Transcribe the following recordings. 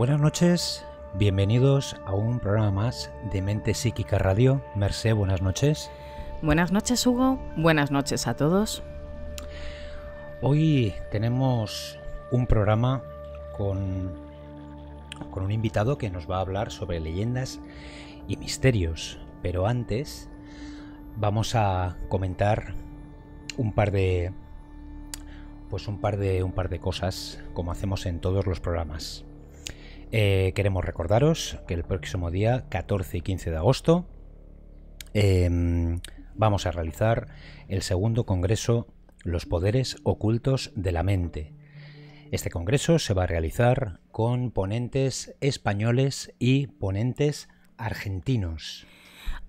Buenas noches, bienvenidos a un programa más de Mente Psíquica Radio. Merced, buenas noches. Buenas noches, Hugo. Buenas noches a todos. Hoy tenemos un programa con, con un invitado que nos va a hablar sobre leyendas y misterios. Pero antes vamos a comentar un par de pues un par de un par de cosas como hacemos en todos los programas. Eh, queremos recordaros que el próximo día, 14 y 15 de agosto, em, vamos a realizar el segundo congreso Los poderes ocultos de la mente. Este congreso se va a realizar con ponentes españoles y ponentes argentinos.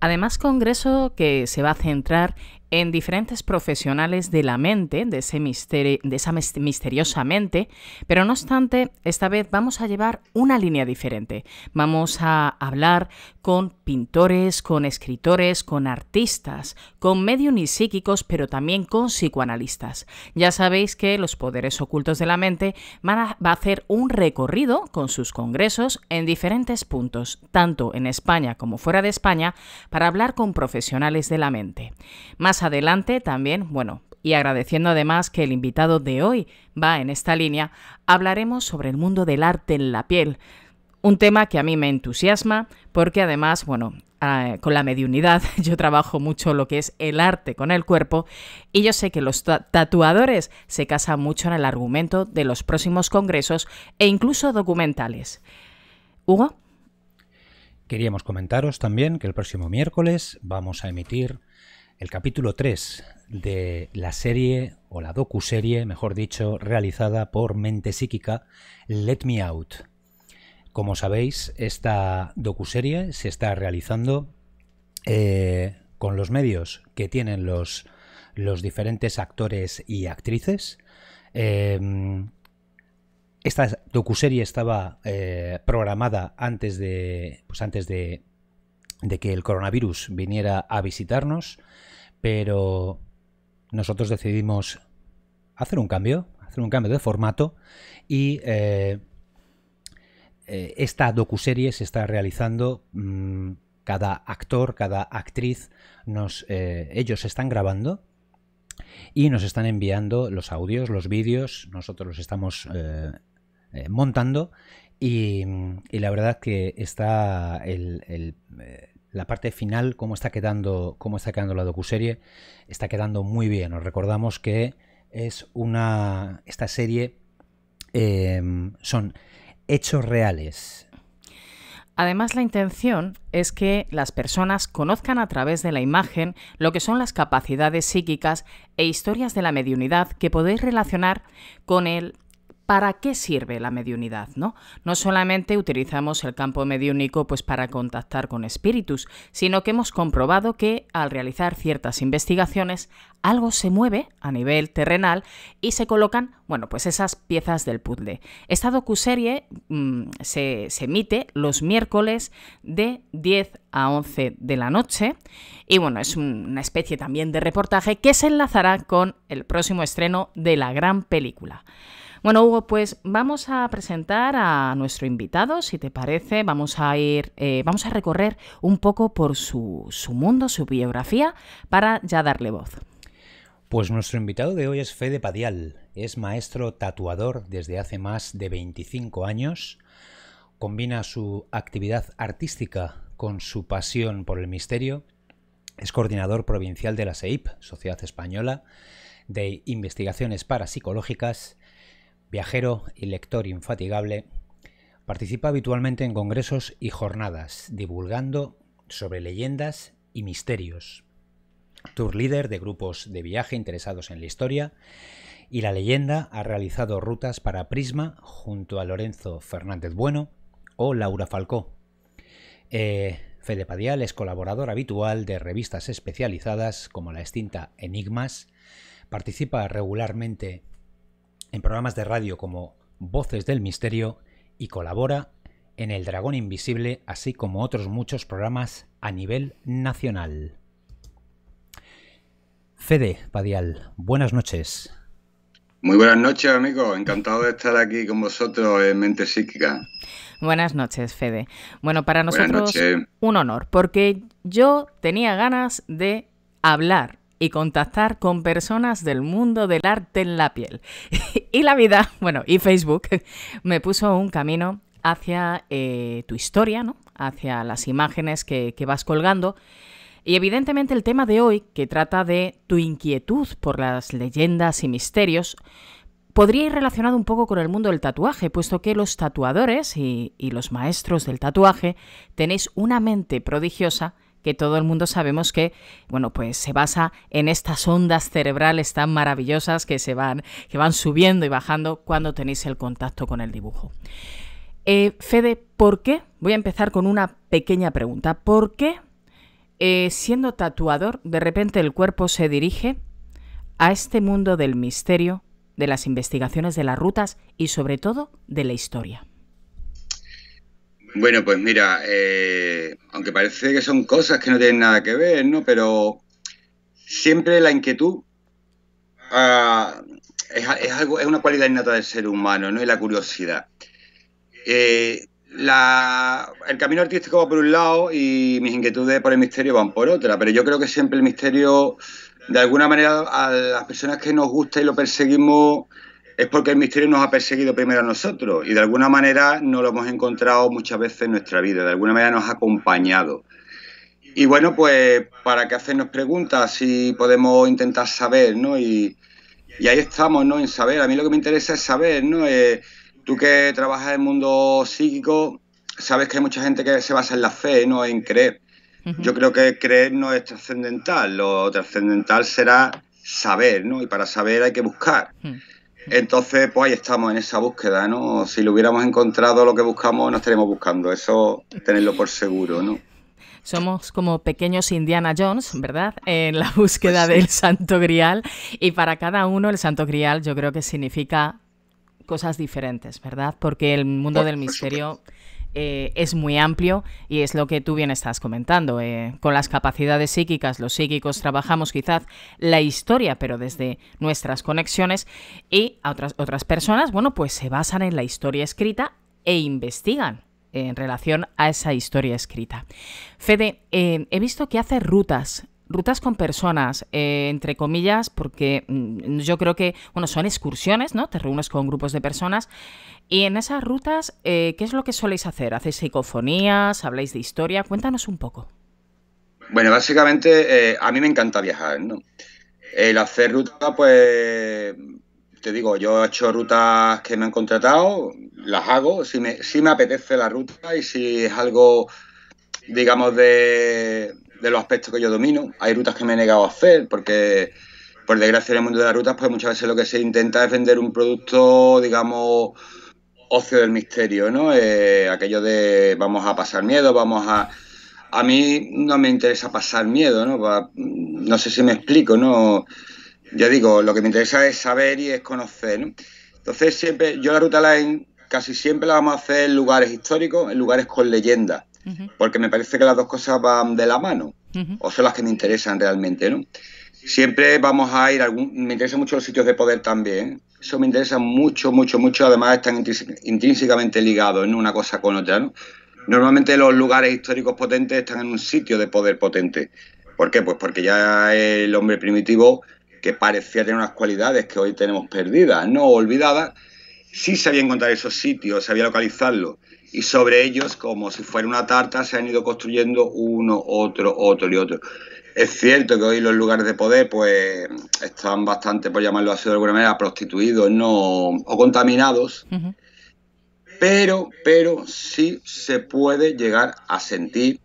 Además, congreso que se va a centrar en diferentes profesionales de la mente, de, ese misterio, de esa misteriosa mente, pero no obstante, esta vez vamos a llevar una línea diferente. Vamos a hablar con pintores, con escritores, con artistas, con medios psíquicos, pero también con psicoanalistas. Ya sabéis que los poderes ocultos de la mente van va a hacer un recorrido con sus congresos en diferentes puntos, tanto en España como fuera de España, para hablar con profesionales de la mente. Más adelante también, bueno, y agradeciendo además que el invitado de hoy va en esta línea, hablaremos sobre el mundo del arte en la piel. Un tema que a mí me entusiasma porque además, bueno, ah, con la mediunidad yo trabajo mucho lo que es el arte con el cuerpo y yo sé que los tatuadores se casan mucho en el argumento de los próximos congresos e incluso documentales. Hugo. Queríamos comentaros también que el próximo miércoles vamos a emitir el capítulo 3 de la serie, o la docuserie, mejor dicho, realizada por Mente Psíquica, Let Me Out. Como sabéis, esta docuserie se está realizando eh, con los medios que tienen los, los diferentes actores y actrices. Em, esta docuserie estaba eh, programada antes de, pues antes de de que el coronavirus viniera a visitarnos, pero nosotros decidimos hacer un cambio, hacer un cambio de formato y eh, eh, esta docuserie se está realizando mm, cada actor, cada actriz, nos, eh, ellos están grabando y nos están enviando los audios, los vídeos, nosotros los estamos montando y, la verdad que está el la parte final, cómo está quedando, cómo está quedando la docuserie, está quedando muy bien. Os recordamos que es una. Esta serie em, son hechos reales. Además, la intención es que las personas conozcan a través de la imagen lo que son las capacidades psíquicas e historias de la mediunidad que podéis relacionar con el para qué sirve la mediunidad, ¿no? No solamente utilizamos el campo mediúnico pues para contactar con espíritus, sino que hemos comprobado que al realizar ciertas investigaciones algo se mueve a nivel terrenal y se colocan, bueno, pues esas piezas del puzzle. Esta docuserie mm, serie se, emite los miércoles de 10 a 11 de la noche y bueno, es una especie también de reportaje que se enlazará con el próximo estreno de la gran película. Bueno, Hugo, pues vamos a presentar a nuestro invitado, si te parece. Vamos a ir, eh, vamos a recorrer un poco por su, su mundo, su biografía, para ya darle voz. Pues nuestro invitado de hoy es Fede Padial. Es maestro tatuador desde hace más de 25 años. Combina su actividad artística con su pasión por el misterio. Es coordinador provincial de la SEIP, Sociedad Española de Investigaciones Parapsicológicas, Viajero y lector infatigable, participa habitualmente en congresos y jornadas, divulgando sobre leyendas y misterios. Tour líder de grupos de viaje interesados en la historia y la leyenda ha realizado rutas para Prisma junto a Lorenzo Fernández Bueno o Laura Falcó. Eh, Fede Padial es colaborador habitual de revistas especializadas como la extinta Enigmas, participa regularmente en programas de radio como Voces del Misterio y colabora en El Dragón Invisible, así como otros muchos programas a nivel nacional. Fede Padial, buenas noches. Muy buenas noches, amigo. Encantado de estar aquí con vosotros en Mente Psíquica. Buenas noches, Fede. Bueno, para nosotros un honor, porque yo tenía ganas de hablar y contactar con personas del mundo del arte en la piel. y la vida, bueno, y Facebook me puso un camino hacia eh, tu historia, ¿no? hacia las imágenes que, vas colgando. Y evidentemente el tema de hoy, que trata de tu inquietud por las leyendas y misterios, podría ir relacionado un poco con el mundo del tatuaje, puesto que los tatuadores y, y, los maestros del tatuaje tenéis una mente prodigiosa que todo el mundo sabemos que, bueno, pues se basa en estas ondas cerebrales tan maravillosas que se van, que van subiendo y bajando cuando tenéis el contacto con el dibujo. Eh, Fede, ¿por qué? Voy a empezar con una pequeña pregunta. ¿Por qué, eh, siendo tatuador, de repente el cuerpo se dirige a este mundo del misterio, de las investigaciones de las rutas y sobre todo de la historia? Bueno, pues mira, eh, aunque parece que son cosas que no tienen nada que ver, ¿no? Pero siempre la inquietud ah, es, algo, es una cualidad innata del ser humano, ¿no? Y la curiosidad. Eh, el camino artístico va por un lado y mis inquietudes por el misterio van por otra, pero yo creo que siempre el misterio, de alguna manera, a las personas que nos gusta y lo perseguimos, es porque el misterio nos ha perseguido primero a nosotros y de alguna manera no lo hemos encontrado muchas veces en nuestra vida, de alguna manera nos ha acompañado. Y bueno, pues para qué hacernos preguntas, si podemos intentar saber, ¿no? Y, ahí estamos, ¿no? En saber. A mí lo que me interesa es saber, ¿no? Eh, tú que trabajas en el mundo psíquico, sabes que hay mucha gente que se basa en la fe, ¿no? En creer. Yo creo que creer no es trascendental, lo trascendental será saber, ¿no? Y para saber hay que buscar. Hmm. Entonces, pues ahí estamos en esa búsqueda, ¿no? Si lo hubiéramos encontrado lo que buscamos, no estaríamos buscando. Eso, tenerlo por seguro, ¿no? Somos como pequeños Indiana Jones, ¿verdad? Pues en la búsqueda del Santo Grial. Y para cada uno el Santo Grial yo creo que significa cosas diferentes, ¿verdad? Porque el mundo del misterio eh, es muy amplio y es lo que tú bien estás comentando. Eh, con las capacidades psíquicas, los psíquicos trabajamos quizás la historia, pero desde nuestras conexiones y a otras, otras personas, bueno, pues se basan en la historia escrita e investigan en relación a esa historia escrita. Fede, eh, he visto que hace rutas rutas con personas, eh, entre comillas, porque mm, yo creo que, bueno, son excursiones, ¿no? Te reúnes con grupos de personas. Y en esas rutas, eh, ¿qué es lo que soléis hacer? ¿Hacéis psicofonías? ¿Habláis de historia? Cuéntanos un poco. Bueno, básicamente eh, a mí me encanta viajar, ¿no? El hacer ruta, pues, te digo, yo he hecho rutas que me han contratado, las hago, si me apetece la ruta y si es algo, digamos, de, de los aspectos que yo domino. Hay rutas que me he negado a hacer porque, por desgracia, en el mundo de las rutas, pues muchas veces lo que se intenta es vender un producto, digamos, ocio del misterio, ¿no? Eh, aquello de vamos a pasar miedo, vamos a... A mí no me interesa pasar miedo, ¿no? No sé si me explico, ¿no? Ya digo, lo que me interesa es saber y es conocer, ¿no? Entonces siempre, yo la ruta line casi siempre la vamos a hacer en lugares históricos, en lugares con leyendas porque me parece que las dos cosas van de la mano, o son las que me interesan realmente, ¿no? Siempre vamos a ir, algún, me interesan mucho los sitios de poder también, eso me interesa mucho, mucho, mucho, además están intrínsecamente ligados, ...en Una cosa con otra, ¿no? Normalmente los lugares históricos potentes están en un sitio de poder potente. ¿Por qué? Pues porque ya el hombre primitivo, que parecía tener unas cualidades que hoy tenemos perdidas, no olvidadas, sí sabía encontrar esos sitios, sabía localizarlos y sobre ellos, como si fuera una tarta, se han ido construyendo uno, otro, otro y otro. Es cierto que hoy los lugares de poder pues están bastante, por llamarlo así de alguna manera, prostituidos no, o contaminados, pero, pero sí se puede llegar a sentir.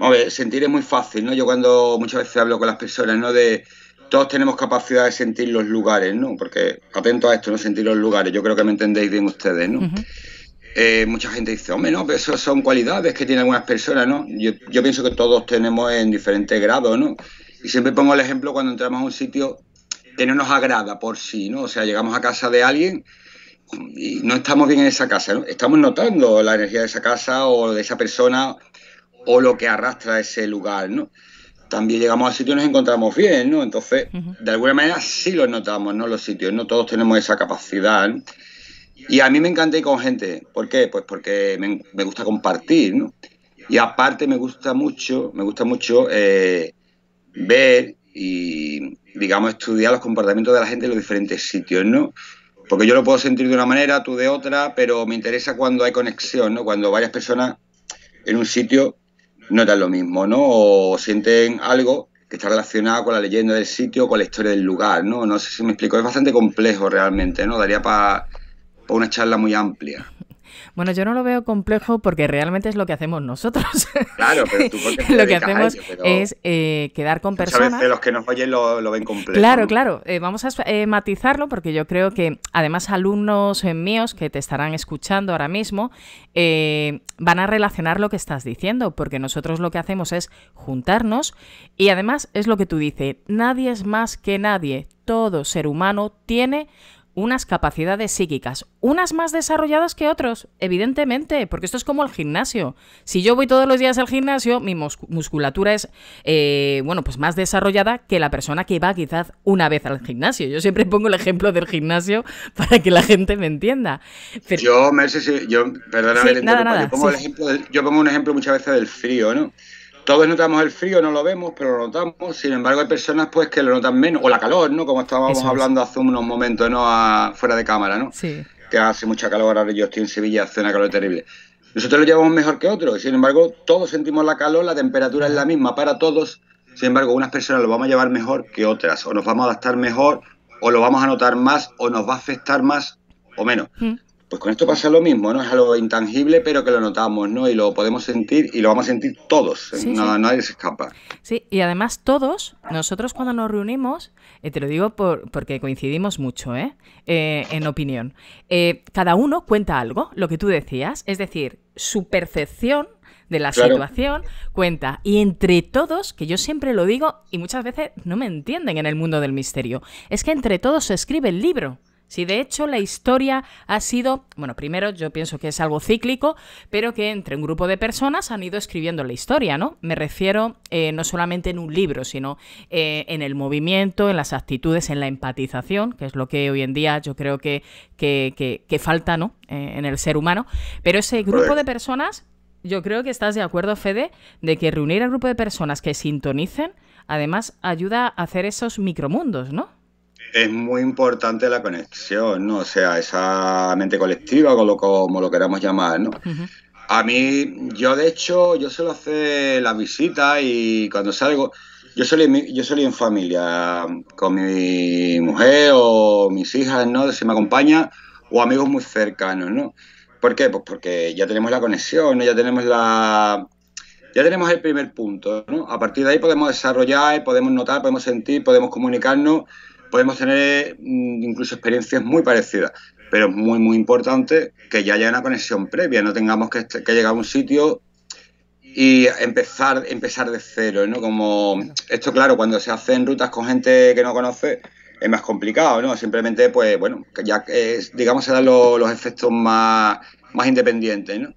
A ver, sentir es muy fácil, ¿no? Yo cuando muchas veces hablo con las personas, ¿no? De todos tenemos capacidad de sentir los lugares, ¿no? Porque atento a esto, no sentir los lugares, yo creo que me entendéis bien ustedes, ¿no? Eh, mucha gente dice, hombre, no, pero eso son cualidades que tienen algunas personas, ¿no? Yo, pienso que todos tenemos en diferentes grados, ¿no? Y siempre pongo el ejemplo cuando entramos a un sitio que no nos agrada por sí, ¿no? O sea, llegamos a casa de alguien y no estamos bien en esa casa, ¿no? Estamos notando la energía de esa casa o de esa persona o lo que arrastra ese lugar, ¿no? También llegamos a sitios y nos encontramos bien, ¿no? Entonces, de alguna manera sí lo notamos, ¿no? Los sitios, no todos tenemos esa capacidad. ¿no? Y a mí me encanta ir con gente. ¿Por qué? Pues porque me, gusta compartir, ¿no? Y aparte me gusta mucho, me gusta mucho eh, ver y, digamos, estudiar los comportamientos de la gente en los diferentes sitios, ¿no? Porque yo lo puedo sentir de una manera, tú de otra, pero me interesa cuando hay conexión, ¿no? Cuando varias personas en un sitio notan lo mismo, ¿no? O sienten algo que está relacionado con la leyenda del sitio, con la historia del lugar, ¿no? No sé si me explico, es bastante complejo realmente, ¿no? Daría para una charla muy amplia. Bueno, yo no lo veo complejo porque realmente es lo que hacemos nosotros. Claro, pero tú lo que hacemos es eh, quedar con personas. los que nos oyen lo, ven complejo. Claro, claro. Eh, vamos a eh, matizarlo porque yo creo que además alumnos míos que te estarán escuchando ahora mismo van a relacionar lo que estás diciendo porque nosotros lo que hacemos es juntarnos y además es lo que tú dices, nadie es más que nadie. Todo ser humano tiene unas capacidades psíquicas, unas más desarrolladas que otros, evidentemente, porque esto es como el gimnasio. Si yo voy todos los días al gimnasio, mi musculatura es, eh, bueno, pues más desarrollada que la persona que va quizás una vez al gimnasio. Yo siempre pongo el ejemplo del gimnasio para que la gente me entienda. Yo, Mercedes, yo, perdóname, pongo yo pongo un ejemplo muchas veces del frío, ¿no? Todos notamos el frío, no lo vemos, pero lo notamos. Sin embargo, hay personas pues que lo notan menos. O la calor, ¿no? Como estábamos hablando hace unos momentos, ¿no? fuera de cámara, ¿no? Sí. Que hace mucha calor. Ahora yo estoy en Sevilla, hace una calor terrible. Nosotros lo llevamos mejor que otros. Sin embargo, todos sentimos la calor, la temperatura es la misma para todos. Sin embargo, unas personas lo vamos a llevar mejor que otras. O nos vamos a adaptar mejor, o lo vamos a notar más, o nos va a afectar más o menos. Mm. Pues con esto pasa lo mismo, ¿no? Es algo intangible, pero que lo notamos, ¿no? Y lo podemos sentir y lo vamos a sentir todos, sí, nadie se escapa. Sí, y además todos, nosotros cuando nos reunimos, eh, te lo digo por, porque coincidimos mucho, ¿eh? eh en opinión, eh, cada uno cuenta algo, lo que tú decías, es decir, su percepción de la situación, cuenta. Y entre todos, que yo siempre lo digo y muchas veces no me entienden en el mundo del misterio, es que entre todos se escribe el libro. Si de hecho la historia ha sido, bueno, primero yo pienso que es algo cíclico, pero que entre un grupo de personas han ido escribiendo la historia, ¿no? Me refiero eh, no solamente en un libro, sino eh, en el movimiento, en las actitudes, en la empatización, que es lo que hoy en día yo creo que, que, falta, ¿no? Eh, en el ser humano. Pero ese grupo de personas yo creo que estás de acuerdo, Fede, de que reunir al grupo de personas que sintonicen, además ayuda a hacer esos micromundos, ¿no? es muy importante la conexión, ¿no? O sea, esa mente colectiva, como lo, como lo queramos llamar, ¿no? A mí, yo de hecho, yo suelo hacer las visitas y cuando salgo, yo suelo, yo salí en familia, con mi mujer o mis hijas, ¿no? Si me acompaña, o amigos muy cercanos, ¿no? ¿Por qué? Pues porque ya tenemos la conexión, ya tenemos la, ya tenemos el primer punto, ¿no? A partir de ahí podemos desarrollar, podemos notar, podemos sentir, podemos comunicarnos podemos tener mm, incluso experiencias muy parecidas, pero es muy, muy importante que ya haya una conexión previa, no tengamos que, llegar a un sitio y empezar, empezar de cero, ¿no? Como esto, claro, cuando se hacen rutas con gente que no conoce, es más complicado, ¿no? Simplemente, pues, bueno, ya digamos, se dan los, efectos más, independientes, ¿no?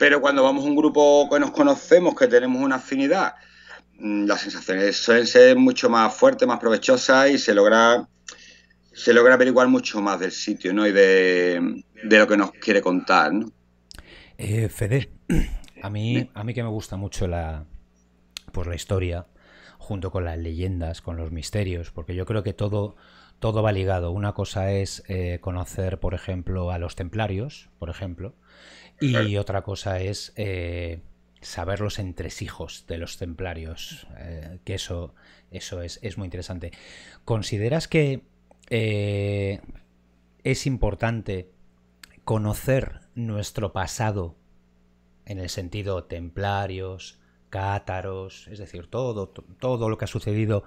Pero cuando vamos a un grupo que nos conocemos, que tenemos una afinidad, Mm, las sensaciones suelen ser mucho más fuertes, más provechosas y se logra se logra averiguar mucho más del sitio ¿no? y de, lo que nos quiere contar. ¿no? Eh, Fede, a mí, a mí que me gusta mucho la, pues la historia, junto con las leyendas, con los misterios, porque yo creo que todo, todo va ligado. Una cosa es eh, conocer, por ejemplo, a los templarios, por ejemplo, y otra cosa es... Eh, saber los entresijos de los templarios, eh, que eso, eso es, muy interesante. ¿Consideras que eh, es importante conocer nuestro pasado en el sentido templarios, cátaros, es decir, todo, todo lo que ha sucedido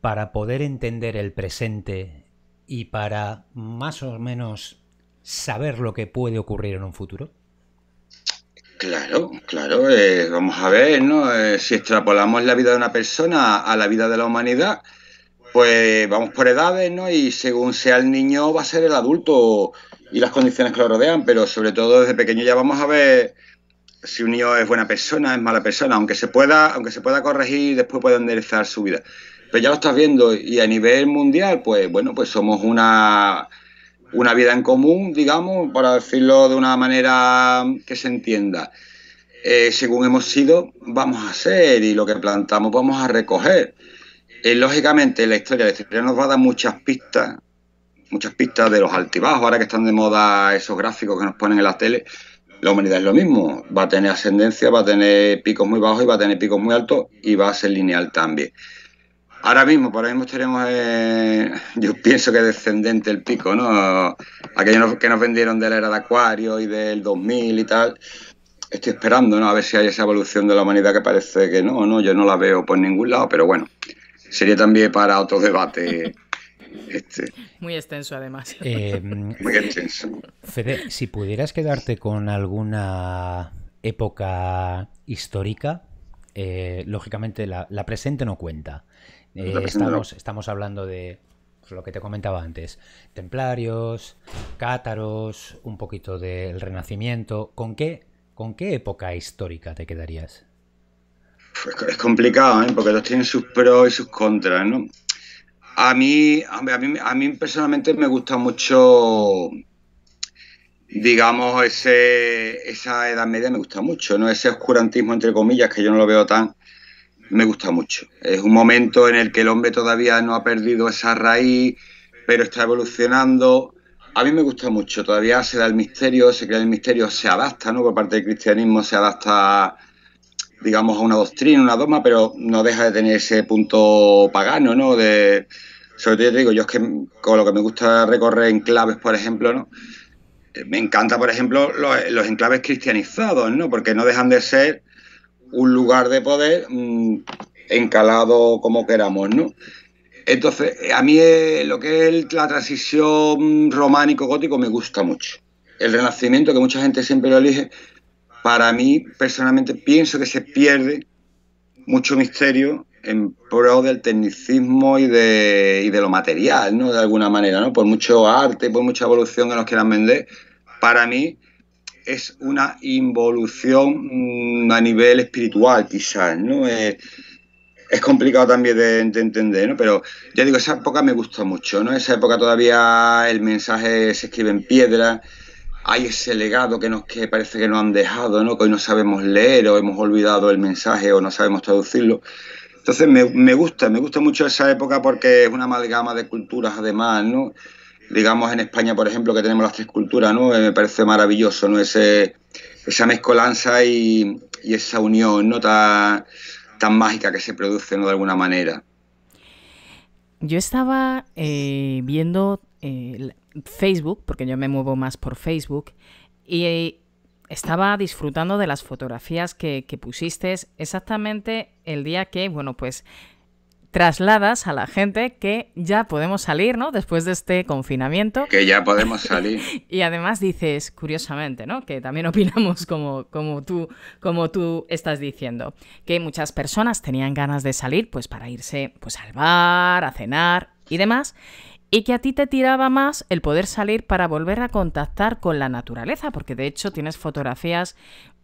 para poder entender el presente y para más o menos saber lo que puede ocurrir en un futuro? Claro, claro, eh, vamos a ver, ¿no? Eh, si extrapolamos la vida de una persona a la vida de la humanidad, pues vamos por edades, ¿no? Y según sea el niño va a ser el adulto y las condiciones que lo rodean, pero sobre todo desde pequeño ya vamos a ver si un niño es buena persona, es mala persona, aunque se pueda, aunque se pueda corregir, después puede enderezar su vida. Pero ya lo estás viendo y a nivel mundial, pues bueno, pues somos una una vida en común, digamos, para decirlo de una manera que se entienda. Eh, según hemos sido, vamos a ser y lo que plantamos vamos a recoger. Eh, lógicamente, la historia, de historia nos va a dar muchas pistas, muchas pistas de los altibajos, ahora que están de moda esos gráficos que nos ponen en la tele. La humanidad es lo mismo, va a tener ascendencia, va a tener picos muy bajos y va a tener picos muy altos y va a ser lineal también. Ahora mismo, por ahí mismo eh, yo pienso que descendente el pico, ¿no? Aquellos que nos vendieron de la era de Acuario y del 2000 y tal. Estoy esperando, ¿no? A ver si hay esa evolución de la humanidad que parece que no, ¿no? Yo no la veo por ningún lado, pero bueno, sería también para otro debate. Este. Muy extenso, además. Eh, Muy extenso. Fede, si pudieras quedarte con alguna época histórica, eh, lógicamente la presente no cuenta. Eh, pues estamos, estamos hablando de pues, lo que te comentaba antes, templarios, cátaros, un poquito del renacimiento. ¿Con qué, con qué época histórica te quedarías? Pues es complicado, ¿eh? porque todos tienen sus pros y sus contras, ¿no? A mí, a mí, a mí personalmente me gusta mucho, digamos, ese, esa Edad Media me gusta mucho, ¿no? Ese oscurantismo, entre comillas, que yo no lo veo tan, me gusta mucho. Es un momento en el que el hombre todavía no ha perdido esa raíz, pero está evolucionando. A mí me gusta mucho, todavía se da el misterio, se crea el misterio, se adapta, ¿no? Por parte del cristianismo se adapta, digamos, a una doctrina, una dogma, pero no deja de tener ese punto pagano, ¿no? De, sobre todo, te digo, yo es que con lo que me gusta recorrer enclaves, por ejemplo, ¿no? Eh, me encanta, por ejemplo, los, los enclaves cristianizados, ¿no? Porque no dejan de ser un lugar de poder mm, encalado como queramos, ¿no? Entonces, a mí eh, lo que es la transición románico-gótico me gusta mucho. El renacimiento, que mucha gente siempre lo elige, para mí personalmente pienso que se pierde mucho misterio en pro del tecnicismo y de, y de lo material, ¿no? De alguna manera, ¿no? Por mucho arte, por mucha evolución que nos quieran vender, para mí es una involución mm, a nivel espiritual, quizás, ¿no? es complicado también de, entender, ¿no? Pero yo digo, esa época me gustó mucho, ¿no? Esa época todavía el mensaje se escribe en piedra, hay ese legado que, nos, que parece que nos han dejado, ¿no? Que hoy no sabemos leer o hemos olvidado el mensaje o no sabemos traducirlo. Entonces me, me gusta, me gusta mucho esa época porque es una amalgama de culturas además, ¿no? digamos en España, por ejemplo, que tenemos las tres culturas, ¿no? Eh, me parece maravilloso, ¿no? Ese, esa mezcolanza y, esa unión, ¿no? Tan, mágica que se produce, ¿no? De alguna manera. Yo estaba eh, viendo eh, Facebook, porque yo me muevo más por Facebook, y estaba disfrutando de las fotografías que, que pusiste exactamente el día que, bueno, pues trasladas a la gente que ya podemos salir, ¿no? Después de este confinamiento. Que ya podemos salir. y además dices, curiosamente, ¿no? Que también opinamos como, como, tú, como tú estás diciendo, que muchas personas tenían ganas de salir pues para irse pues al bar, a cenar y demás y que a ti te tiraba más el poder salir para volver a contactar con la naturaleza, porque de hecho tienes fotografías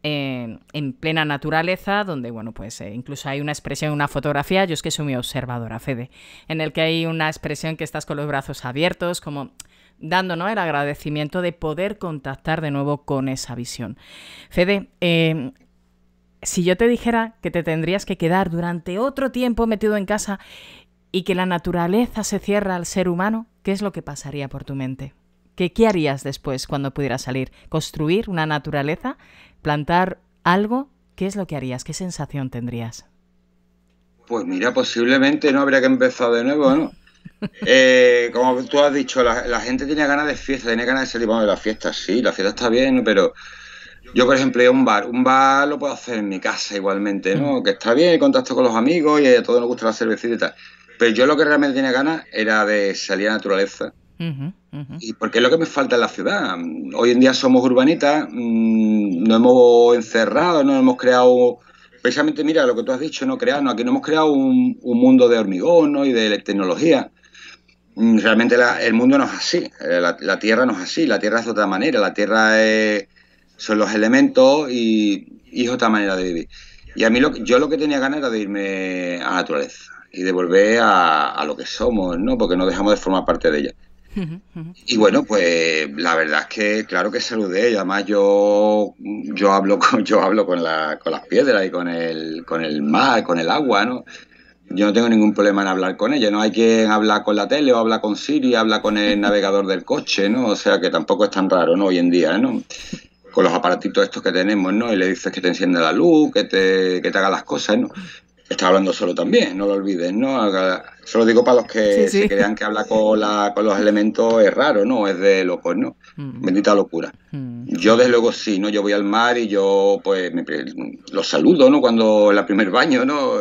eh, en plena naturaleza, donde, bueno, pues eh, incluso hay una expresión, una fotografía, yo es que soy muy observadora, Fede, en el que hay una expresión que estás con los brazos abiertos, como dándonos el agradecimiento de poder contactar de nuevo con esa visión. Fede, em, si yo te dijera que te tendrías que quedar durante otro tiempo metido en casa y que la naturaleza se cierra al ser humano, ¿qué es lo que pasaría por tu mente? ¿Qué, harías después cuando pudieras salir? ¿Construir una naturaleza? ¿Plantar algo? ¿Qué es lo que harías? ¿Qué sensación tendrías? Pues mira, posiblemente no habría que empezar de nuevo, ¿no? Eh, como tú has dicho, la, gente tiene ganas de fiesta, tiene ganas de salir. Bueno, de la fiesta. sí, la fiesta está bien, pero yo, por ejemplo, un bar. Un bar lo puedo hacer en mi casa igualmente, ¿no? Mm. Que está bien el contacto con los amigos y a todos nos gusta la cervecita y tal. Pero yo lo que realmente tenía ganas era de salir a la naturaleza. Y porque es lo que me falta en la ciudad. Mm, hoy en día somos urbanitas, mm, no hemos encerrado, no hemos creado precisamente, mira, lo que tú has dicho, no crear, aquí no hemos creado un, mundo de hormigón y de tecnología. Mm, realmente el mundo no es así, eh, la, Tierra no es así, la Tierra es de otra manera, la Tierra son los elementos y, es otra manera de vivir. Y a mí yo lo que tenía ganas era de irme a la naturaleza, y devolver a, lo que somos, ¿no? Porque no dejamos de formar parte de ella. Y bueno, pues la verdad es que claro que saludé, y además yo, yo hablo con, yo hablo con, las piedras y con el, con el mar, con el agua, ¿no? Yo no tengo ningún problema en hablar con ella, no hay quien habla con la tele o habla con Siri, habla con el navegador del coche, ¿no? O sea que tampoco es tan raro, ¿no? Hoy en día, ¿no? Con los aparatitos estos que tenemos, ¿no? Y le dices que te encienda la luz, que te, que te haga las cosas, ¿no? está hablando solo también, no lo olvides, ¿no? Solo digo para los que se crean que habla con, con los elementos es raro, ¿no? Es de locos, ¿no? Mm. Bendita locura. Mm. Yo desde luego sí, ¿no? Yo voy al mar y yo pues me, los saludo, ¿no? Cuando en la primer baño, ¿no?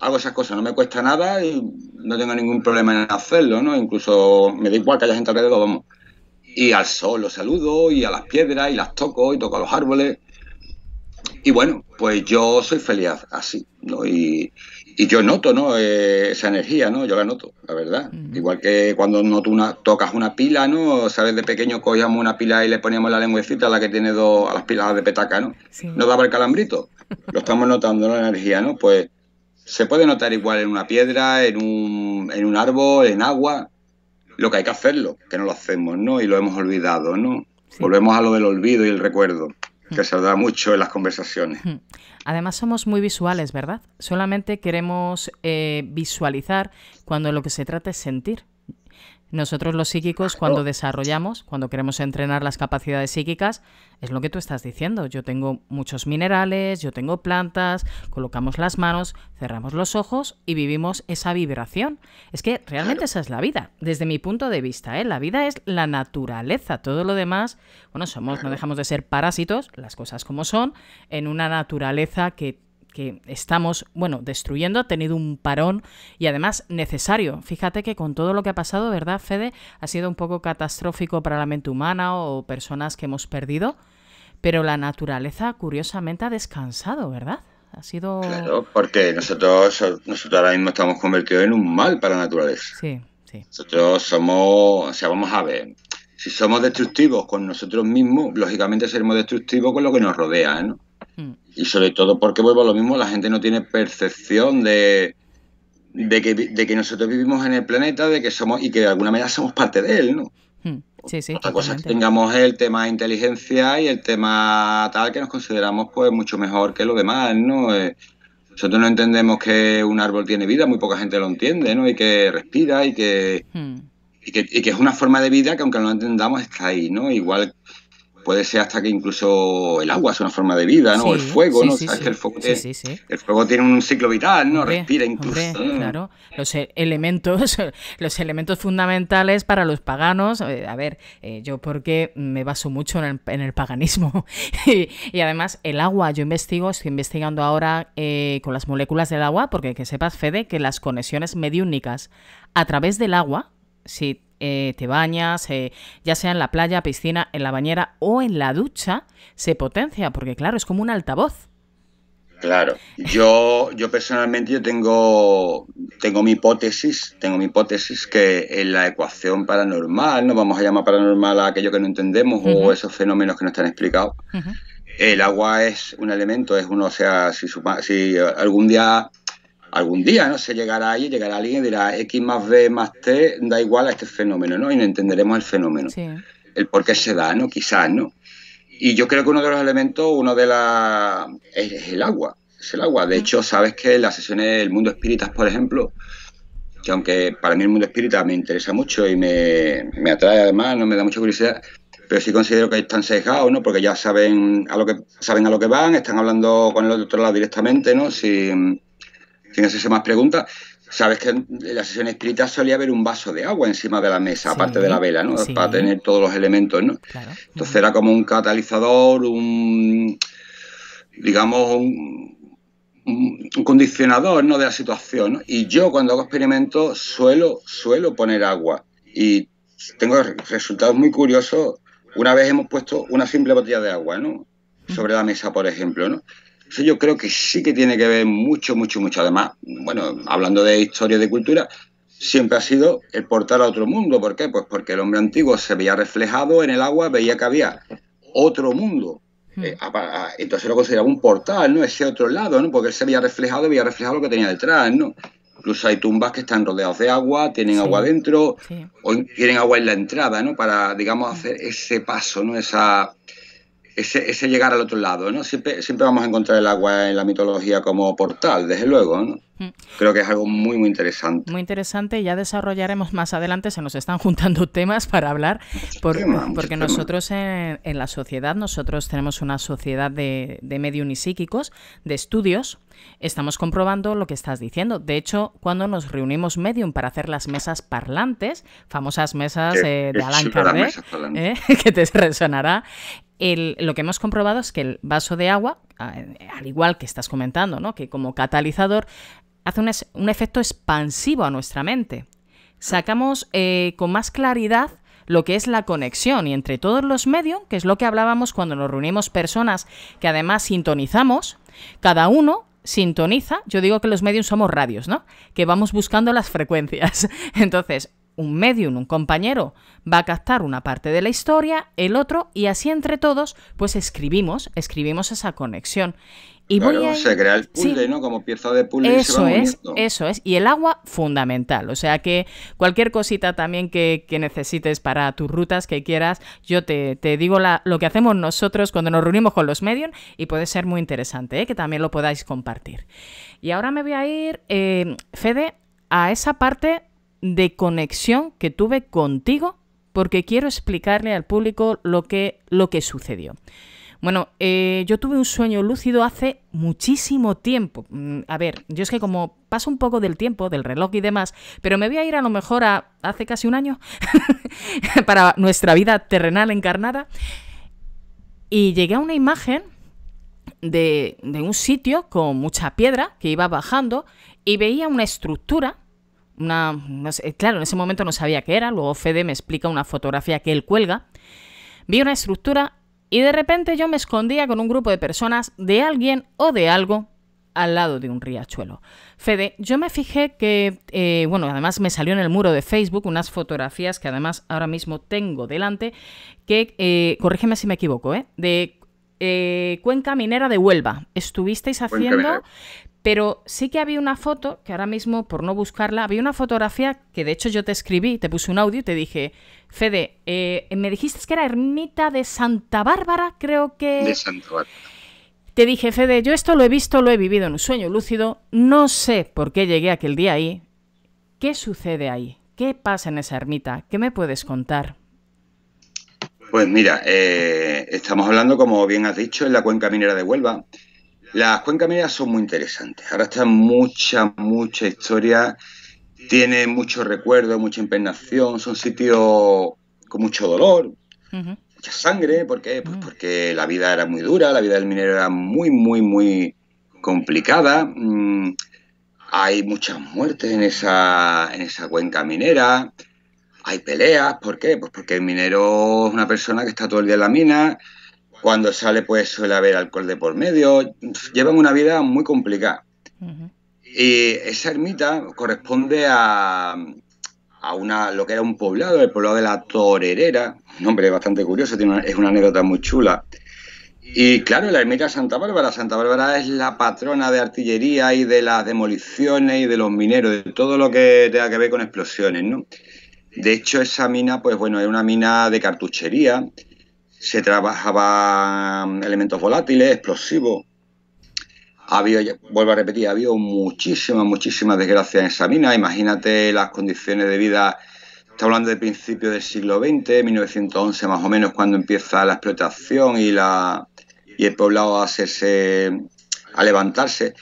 Hago esas cosas, no me cuesta nada y no tengo ningún problema en hacerlo, ¿no? Incluso me da igual que haya gente alrededor, vamos. Y al sol los saludo y a las piedras y las toco y toco a los árboles y bueno, pues yo soy feliz así, ¿no? Y, yo noto, ¿no? Eh, esa energía, ¿no? Yo la noto, la verdad. Igual que cuando noto una, tocas una pila, ¿no? Sabes, de pequeño cogíamos una pila y le poníamos la lengüecita a la que tiene dos, a las pilas de petaca, ¿no? nos daba el calambrito. Lo estamos notando, ¿no? La energía, ¿no? Pues se puede notar igual en una piedra, en un, árbol, en agua. Lo que hay que hacerlo, que no lo hacemos, ¿no? Y lo hemos olvidado, ¿no? Volvemos a lo del olvido y el recuerdo que se da mucho en las conversaciones. Además somos muy visuales, ¿verdad? Solamente queremos eh, visualizar cuando lo que se trata es sentir. Nosotros los psíquicos cuando desarrollamos, cuando queremos entrenar las capacidades psíquicas, es lo que tú estás diciendo. Yo tengo muchos minerales, yo tengo plantas, colocamos las manos, cerramos los ojos y vivimos esa vibración. Es que realmente esa es la vida, desde mi punto de vista. ¿eh? La vida es la naturaleza. Todo lo demás, bueno, somos, no dejamos de ser parásitos, las cosas como son, en una naturaleza que que estamos, bueno, destruyendo, ha tenido un parón y además necesario. Fíjate que con todo lo que ha pasado, ¿verdad, Fede? Ha sido un poco catastrófico para la mente humana o personas que hemos perdido, pero la naturaleza curiosamente ha descansado, ¿verdad? Ha sido... Claro, porque nosotros, nosotros ahora mismo estamos convertidos en un mal para la naturaleza. Sí, sí. Nosotros somos, o sea, vamos a ver, si somos destructivos con nosotros mismos, lógicamente seremos destructivos con lo que nos rodea, ¿no? ¿eh? Y sobre todo porque vuelvo a lo mismo, la gente no tiene percepción de, de, que, de que nosotros vivimos en el planeta, de que somos y que de alguna manera somos parte de él, ¿no? Hmm. Otra cosa que tengamos el tema de inteligencia y el tema tal que nos consideramos pues mucho mejor que lo demás, ¿no? Eh, nosotros no entendemos que un árbol tiene vida, muy poca gente lo entiende, ¿no? Y que respira y que, hmm. y que, es una forma de vida que aunque no lo entendamos está ahí, ¿no? Igual puede ser hasta que incluso el agua es una forma de vida, ¿no? el fuego, ¿no? el fuego, tiene, un ciclo vital, ¿no? Respira incluso. Claro, los e-, elementos, los elementos fundamentales para los paganos. Eh, a ver, eh, yo porque me baso mucho en el, paganismo. y, además, el agua, yo investigo, estoy investigando ahora eh, con las moléculas del agua, porque que sepas, Fede, que las conexiones mediúnicas a través del agua, si eh, te bañas, eh, ya sea en la playa, piscina, en la bañera o en la ducha, se potencia, porque claro, es como un altavoz. Claro, yo, yo personalmente yo tengo, tengo mi hipótesis, tengo mi hipótesis que en la ecuación paranormal, no vamos a llamar paranormal a aquello que no entendemos o esos fenómenos que no están explicados, el agua es un elemento, es uno, o sea, si algún día algún día ¿no? se llegará ahí, llegará alguien y dirá X más B más T da igual a este fenómeno, ¿no? Y no entenderemos el fenómeno, el por qué se da, ¿no? Quizás, ¿no? Y yo creo que uno de los elementos, uno de la Es, el agua, es el agua. De hecho, sabes que las sesiones del mundo espíritas, por ejemplo, que aunque para mí el mundo espírita me interesa mucho y me, atrae además, no me da mucha curiosidad, pero sí considero que están sesgados, ¿no? Porque ya saben a lo que saben a lo que van, están hablando con el otro lado directamente, ¿no? Si si tienes más preguntas, sabes que en la sesión escrita solía haber un vaso de agua encima de la mesa, aparte de la vela, ¿no? Para tener todos los elementos, ¿no? Entonces era como un catalizador, un, digamos, un, condicionador ¿no? de la situación. Y yo cuando hago experimentos suelo, suelo poner agua. Y tengo resultados muy curiosos. Una vez hemos puesto una simple botella de agua ¿no? sobre la mesa, por ejemplo. ¿no? yo creo que sí que tiene que ver mucho, mucho, mucho. Además, bueno, hablando de historia y de cultura, siempre ha sido el portal a otro mundo. ¿Por qué? Pues porque el hombre antiguo se veía reflejado en el agua, veía que había otro mundo. Hmm. Eh, entonces lo consideraba un portal, ¿no? Ese otro lado, ¿no? Porque él se veía reflejado, veía reflejado lo que tenía detrás, ¿no? Incluso hay tumbas que están rodeadas de agua, tienen agua dentro, o tienen agua en la entrada, ¿no? Para, digamos, hmm. hacer ese paso, ¿no? Esa, ese, llegar al otro lado, ¿no? Siempre, vamos a encontrar el agua en la mitología como portal, desde luego, ¿no? Mm. Creo que es algo muy, muy interesante. Muy interesante, ya desarrollaremos más adelante, se nos están juntando temas para hablar, porque nosotros en, la sociedad, nosotros tenemos una sociedad de, de medium y psíquicos, de estudios, estamos comprobando lo que estás diciendo. De hecho, cuando nos reunimos medium para hacer las mesas parlantes, famosas mesas eh, de Alan Kardec, ¿eh? que te resonará, lo que hemos comprobado es que el vaso de agua, al igual que estás comentando, ¿no? que como catalizador hace un, efecto expansivo a nuestra mente. Sacamos eh, con más claridad lo que es la conexión y entre todos los medios, que es lo que hablábamos cuando nos reunimos personas que además sintonizamos, cada uno sintoniza, yo digo que los medios somos radios, ¿no? Que vamos buscando las frecuencias. Entonces, un medium, un compañero, va a captar una parte de la historia, el otro, y así entre todos, pues escribimos, escribimos esa conexión. Y voy a se crea el puzzle, ¿no? Como pieza de puzzle. Eso es, eso es. Y el agua, fundamental. O sea que cualquier cosita también que, necesites para tus rutas que quieras, yo te, digo lo que hacemos nosotros cuando nos reunimos con los medium y puede ser muy interesante, ¿eh? que también lo podáis compartir. Y ahora me voy a ir, eh, Fede, a esa parte de conexión que tuve contigo porque quiero explicarle al público lo que, lo que sucedió. Bueno, eh, yo tuve un sueño lúcido hace muchísimo tiempo. Mm, a ver, yo es que como paso un poco del tiempo, del reloj y demás, pero me voy a ir a lo mejor a hace casi un año para nuestra vida terrenal encarnada. Y llegué a una imagen de un sitio con mucha piedra que iba bajando y veía una estructura no claro, en ese momento no sabía qué era, luego Fede me explica una fotografía que él cuelga, vi una estructura y de repente yo me escondía con un grupo de personas, de alguien o de algo al lado de un riachuelo. Fede, yo me fijé que, eh, bueno, además me salió en el muro de Facebook unas fotografías que además ahora mismo tengo delante, que, eh, corrígeme si me equivoco, ¿eh? de eh, Cuenca Minera de Huelva. Estuvisteis haciendo, pero sí que había una foto, que ahora mismo por no buscarla, había una fotografía que de hecho yo te escribí, te puse un audio y te dije, Fede, eh, me dijiste que era ermita de Santa Bárbara, creo que... De Santa Bárbara. Te dije, Fede, yo esto lo he visto, lo he vivido en un sueño lúcido, no sé por qué llegué aquel día ahí. ¿Qué sucede ahí? ¿Qué pasa en esa ermita? ¿Qué me puedes contar? Pues mira, eh, estamos hablando, como bien has dicho, en la cuenca minera de Huelva. Las cuencas mineras son muy interesantes. Ahora está mucha, mucha historia. Tiene mucho recuerdo, mucha impregnación. Son sitios con mucho dolor, mucha sangre. ¿Por qué? Pues mm. porque la vida era muy dura, la vida del minero era muy, muy, muy complicada. Mm, hay muchas muertes en esa, en esa cuenca minera hay peleas, ¿por qué? Pues porque el minero es una persona que está todo el día en la mina, cuando sale pues suele haber alcohol de por medio, llevan una vida muy complicada. Y esa ermita corresponde a, una, lo que era un poblado, el poblado de la Torerera, un nombre bastante curioso, es una anécdota muy chula. Y claro, la ermita Santa Bárbara. Santa Bárbara es la patrona de artillería y de las demoliciones y de los mineros, de todo lo que tenga que ver con explosiones, ¿no? De hecho, esa mina, pues bueno, era una mina de cartuchería, se trabajaban mm, elementos volátiles, explosivos. Había, vuelvo a repetir, ha habido muchísimas, muchísimas desgracias en esa mina. Imagínate las condiciones de vida. estamos hablando del principio del siglo XX, 1911 más o menos, cuando empieza la explotación y, la, y el poblado a levantarse.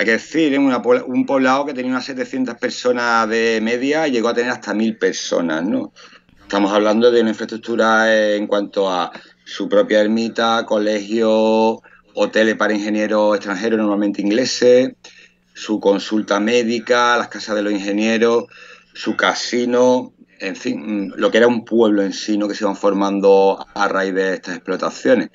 Hay que decir, un poblado que tenía unas 700 personas de media llegó a tener hasta 1000 personas, ¿no? Estamos hablando de una infraestructura eh, en cuanto a su propia ermita, colegio, hoteles para ingenieros extranjeros, normalmente ingleses, su consulta médica, las casas de los ingenieros, su casino, en fin, mm, lo que era un pueblo en sí, ¿no? que se iban formando a raíz de estas explotaciones.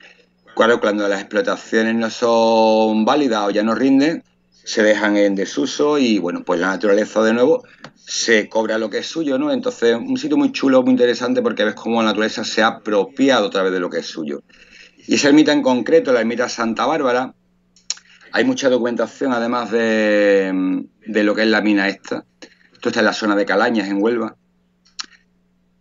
Claro, cuando las explotaciones no son válidas o ya no rinden, se dejan en desuso y bueno, pues la naturaleza de nuevo se cobra lo que es suyo, ¿no? Entonces, un sitio muy chulo, muy interesante porque ves cómo la naturaleza se ha apropiado otra vez de lo que es suyo. Y esa ermita en concreto, la ermita Santa Bárbara, hay mucha documentación además de, lo que es la mina esta. Esto está en la zona de Calañas, en Huelva.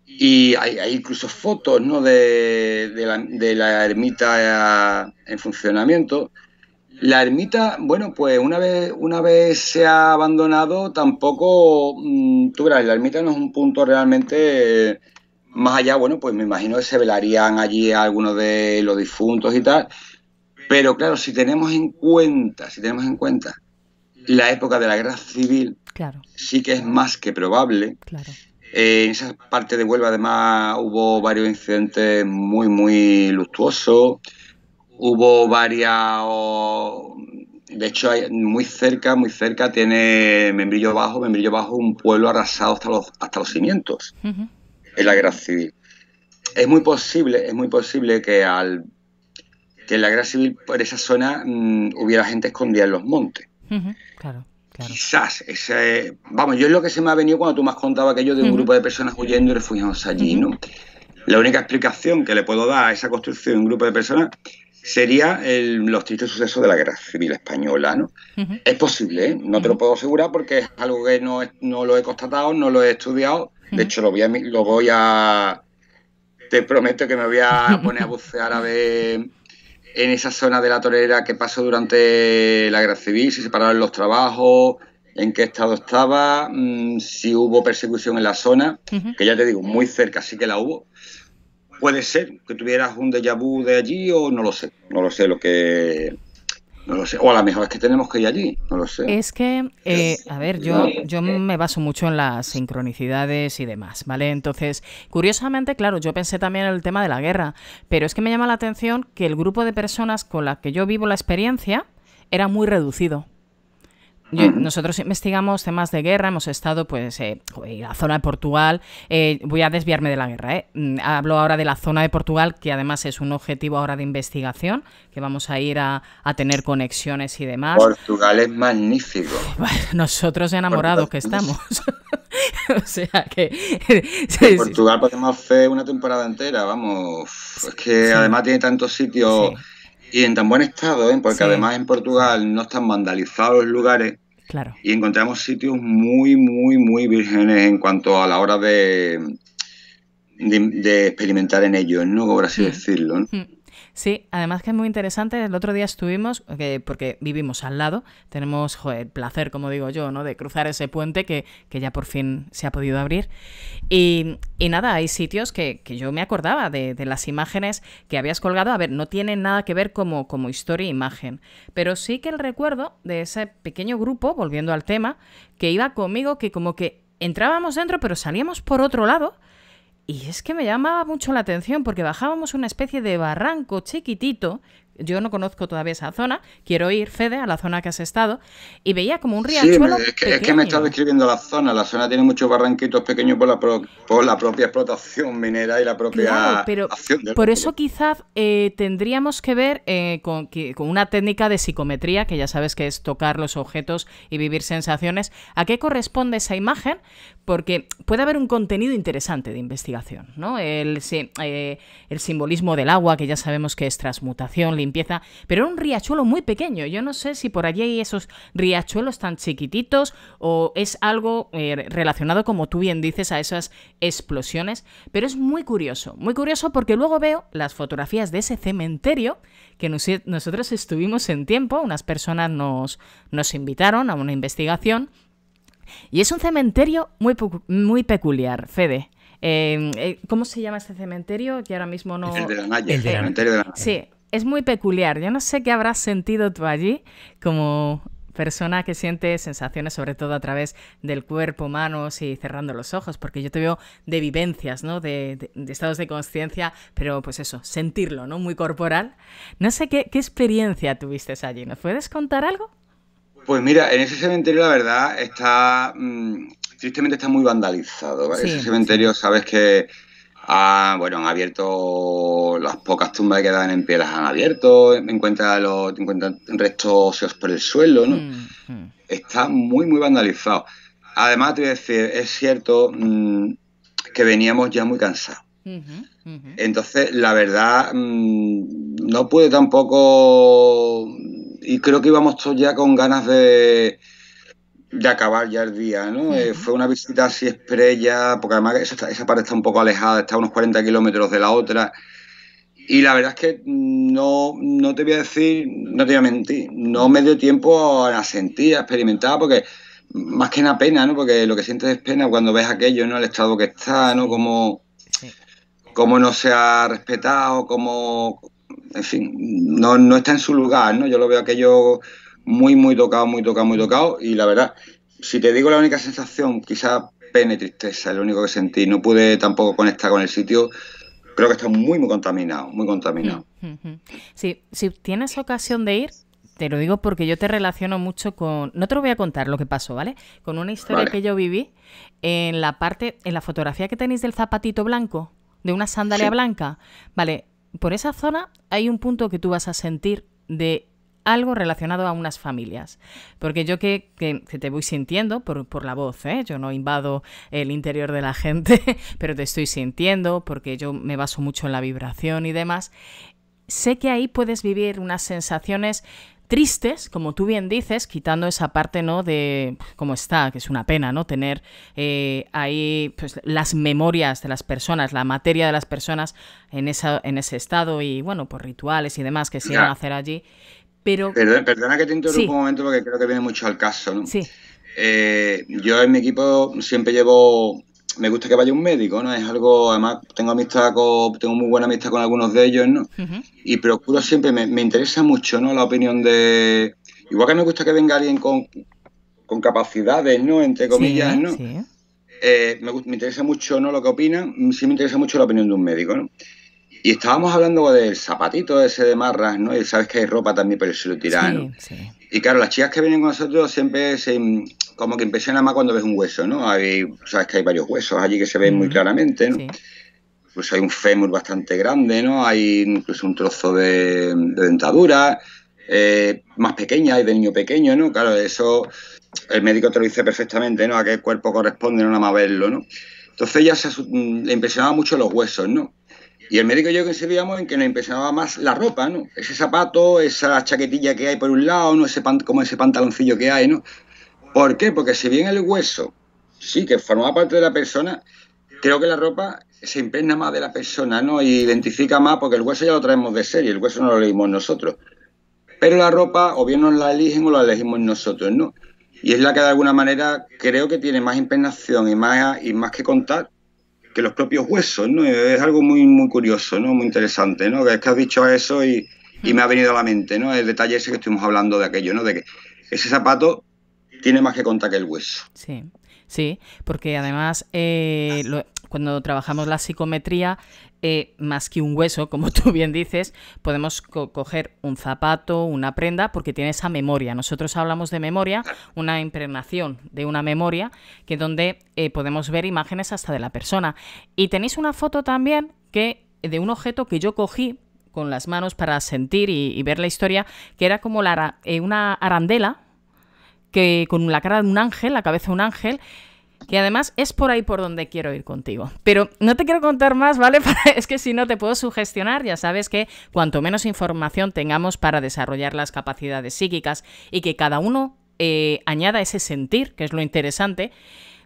Y hay, incluso fotos ¿no? de, de, la, ermita en funcionamiento. La ermita, bueno, pues una vez, una vez se ha abandonado, tampoco, mm, tú verás, la ermita no es un punto realmente eh, más allá, bueno, pues me imagino que se velarían allí algunos de los difuntos y tal, pero claro, si tenemos en cuenta, si tenemos en cuenta la época de la guerra civil, claro. sí que es más que probable. Claro. Eh, en esa parte de Huelva además hubo varios incidentes muy, muy luctuosos hubo varias, de hecho muy cerca, muy cerca tiene Membrillo Bajo, Membrillo Bajo un pueblo arrasado hasta los, hasta cimientos en la guerra civil. Es muy posible, es muy posible que al que en la guerra civil por esa zona mm, hubiera gente escondida en los montes. Quizás, ese, vamos, yo es lo que se me ha venido cuando tú me has contado aquello de un grupo de personas huyendo y refugiados allí, ¿no? La única explicación que le puedo dar a esa construcción de un grupo de personas sería los tristes sucesos de la guerra civil española. ¿no? Es posible, ¿eh? no te lo puedo asegurar porque es algo que no, no lo he constatado, no lo he estudiado. De hecho, lo voy, a, lo voy a. Te prometo que me voy a poner a bucear a ver en esa zona de la torera que pasó durante la guerra civil, si se pararon los trabajos, en qué estado estaba, mm, si hubo persecución en la zona, que ya te digo, muy cerca sí que la hubo. Puede ser que tuvieras un déjà vu de allí o no lo sé. No lo sé lo que. No lo sé. O a lo mejor es que tenemos que ir allí. No lo sé. Es que, eh, eh, a ver, yo, yo me baso mucho en las sincronicidades y demás, ¿vale? Entonces, curiosamente, claro, yo pensé también en el tema de la guerra, pero es que me llama la atención que el grupo de personas con las que yo vivo la experiencia era muy reducido. Mm. nosotros investigamos temas de guerra, hemos estado, pues, eh, la zona de Portugal. Eh, voy a desviarme de la guerra, eh. mm, Hablo ahora de la zona de Portugal, que además es un objetivo ahora de investigación, que vamos a ir a, tener conexiones y demás. Portugal es magnífico. nosotros enamorados que estamos. o sea que. Portugal podemos hacer una temporada entera, vamos. Es que además tiene tantos sitios. Y en tan buen estado, ¿eh? porque además en Portugal no están vandalizados los lugares. Y encontramos sitios muy, muy, muy vírgenes en cuanto a la hora de, de, experimentar en ellos, ¿no? Por así mm. decirlo. Mm. Sí, además que es muy interesante. El otro día estuvimos, porque vivimos al lado, tenemos el placer, como digo yo, ¿no? de cruzar ese puente que, ya por fin se ha podido abrir. Y, y nada, hay sitios que, que yo me acordaba de, las imágenes que habías colgado. A ver, no tienen nada que ver como, como historia e imagen, pero sí que el recuerdo de ese pequeño grupo, volviendo al tema, que iba conmigo, que como que entrábamos dentro, pero salíamos por otro lado y es que me llamaba mucho la atención porque bajábamos una especie de barranco chiquitito yo no conozco todavía esa zona, quiero ir, Fede, a la zona que has estado, y veía como un riachuelo. es, que, me estás describiendo la zona, la zona tiene muchos barranquitos pequeños por la, por la propia explotación minera y la propia Por eso quizás eh, tendríamos que ver eh, con, una técnica de psicometría, que ya sabes que es tocar los objetos y vivir sensaciones, ¿a qué corresponde esa imagen? Porque puede haber un contenido interesante de investigación, ¿no? El, eh, el simbolismo del agua, que ya sabemos que es transmutación, limpieza, pero era un riachuelo muy pequeño. Yo no sé si por allí hay esos riachuelos tan chiquititos o es algo eh, relacionado, como tú bien dices, a esas explosiones, pero es muy curioso, muy curioso porque luego veo las fotografías de ese cementerio que nosotros estuvimos en tiempo, unas personas nos, nos invitaron a una investigación. Y es un cementerio muy, muy peculiar, Fede. Eh, eh, ¿Cómo se llama este cementerio? Que ahora mismo no. El cementerio de la Sí, es muy peculiar. Yo no sé qué habrás sentido tú allí como persona que siente sensaciones sobre todo a través del cuerpo, manos y cerrando los ojos, porque yo te veo de vivencias, ¿no? De, estados de conciencia, pero pues eso, sentirlo, ¿no? Muy corporal. No sé qué, experiencia tuviste allí. ¿Nos puedes contar algo? Pues mira, en ese cementerio la verdad está... Mm, tristemente está muy vandalizado. ¿vale? ese cementerio, sabes que Ah, bueno, han abierto las pocas tumbas que quedaban en piedras han abierto, encuentran, los, restos óseos por el suelo, ¿no? Mm-hmm. Está muy, muy vandalizado. Además, te voy a decir, es cierto mm, que veníamos ya muy cansados. Mm-hmm. Mm-hmm. Entonces, la verdad, mm, no pude tampoco. Y creo que íbamos todos ya con ganas de, de acabar ya el día, ¿no? Eh, fue una visita así estrella, porque además esa, parte está un poco alejada, está a unos 40 kilómetros de la otra. Y la verdad es que no, no te voy a decir, no te voy a mentir, no me dio tiempo a sentir, a experimentar, porque más que una pena, ¿no? Porque lo que sientes es pena cuando ves aquello, ¿no? El estado que está, ¿no? Como, como no se ha respetado, como, en fin, no, no está en su lugar, ¿no? Yo lo veo aquello muy, muy tocado, muy tocado, muy tocado. Y la verdad, si te digo la única sensación, quizá pena tristeza, es lo único que sentí. No pude tampoco conectar con el sitio. Creo que está muy, muy contaminado, muy contaminado. Mm, mm, mm. Sí, si tienes ocasión de ir, te lo digo porque yo te relaciono mucho con. No te lo voy a contar lo que pasó, ¿vale? Con una historia que yo viví en la parte, en la fotografía que tenéis del zapatito blanco, de una sandalia blanca. Vale, por esa zona hay un punto que tú vas a sentir de algo relacionado a unas familias. Porque yo que, te voy sintiendo por, la voz, ¿eh? yo no invado el interior de la gente, pero te estoy sintiendo porque yo me baso mucho en la vibración y demás. Sé que ahí puedes vivir unas sensaciones tristes, como tú bien dices, quitando esa parte, ¿no? De cómo está, que es una pena, ¿no? Tener eh, ahí pues, las memorias de las personas, la materia de las personas en, esa, en ese estado y, bueno, por rituales y demás que se iban a hacer allí. Pero... Perdona, que te interrumpa un momento porque creo que viene mucho al caso. ¿no? Eh, yo en mi equipo siempre llevo me gusta que vaya un médico, ¿no? Es algo, además, tengo amistad con, tengo muy buena amistad con algunos de ellos, ¿no? Y procuro siempre, me, interesa mucho, ¿no? La opinión de. Igual que me gusta que venga alguien con, capacidades, ¿no? Entre comillas, ¿no? Eh, me, me, interesa mucho, ¿no? Lo que opinan, sí me interesa mucho la opinión de un médico, ¿no? Y estábamos hablando del zapatito ese de marras, ¿no? Y sabes que hay ropa también, pero se lo tiran. Sí, sí. Y claro, las chicas que vienen con nosotros siempre se, mm, como que impresionan más cuando ves un hueso, ¿no? sabes que hay varios huesos allí que se ven muy claramente, ¿no? Sí. Pues hay un fémur bastante grande, ¿no? Hay incluso un trozo de, dentadura, eh, más pequeña, hay del niño pequeño, ¿no? Claro, eso el médico te lo dice perfectamente, ¿no? A qué cuerpo corresponde, no nada más verlo, ¿no? Entonces ya se, mm, le impresionaba mucho los huesos, ¿no? Y el médico y yo concebíamos en que nos impresionaba más la ropa, ¿no? Ese zapato, esa chaquetilla que hay por un lado, ¿no? Ese como ese pantaloncillo que hay, ¿no? ¿Por qué? Porque si bien el hueso sí que formaba parte de la persona, creo que la ropa se impregna más de la persona, ¿no? Y identifica más, porque el hueso ya lo traemos de serie, el hueso no lo elegimos nosotros. Pero la ropa o bien nos la eligen o la elegimos nosotros, ¿no? Y es la que de alguna manera creo que tiene más impregnación y más, y más que contar que los propios huesos, ¿no? Es algo muy, muy curioso, ¿no? Muy interesante, ¿no? Que es que has dicho eso y, me ha venido a la mente, ¿no? El detalle ese que estuvimos hablando de aquello, ¿no? De que ese zapato tiene más que contar que el hueso. Sí, sí, porque además eh, cuando trabajamos la psicometría eh, más que un hueso, como tú bien dices, podemos coger un zapato, una prenda, porque tiene esa memoria. Nosotros hablamos de memoria, una impregnación de una memoria, que donde eh, podemos ver imágenes hasta de la persona. Y tenéis una foto también que de un objeto que yo cogí con las manos para sentir y, ver la historia, que era como la, eh, una arandela que con la cara de un ángel, la cabeza de un ángel, que además es por ahí por donde quiero ir contigo. Pero no te quiero contar más, ¿vale? es que si no te puedo sugestionar, ya sabes que cuanto menos información tengamos para desarrollar las capacidades psíquicas y que cada uno eh, añada ese sentir, que es lo interesante,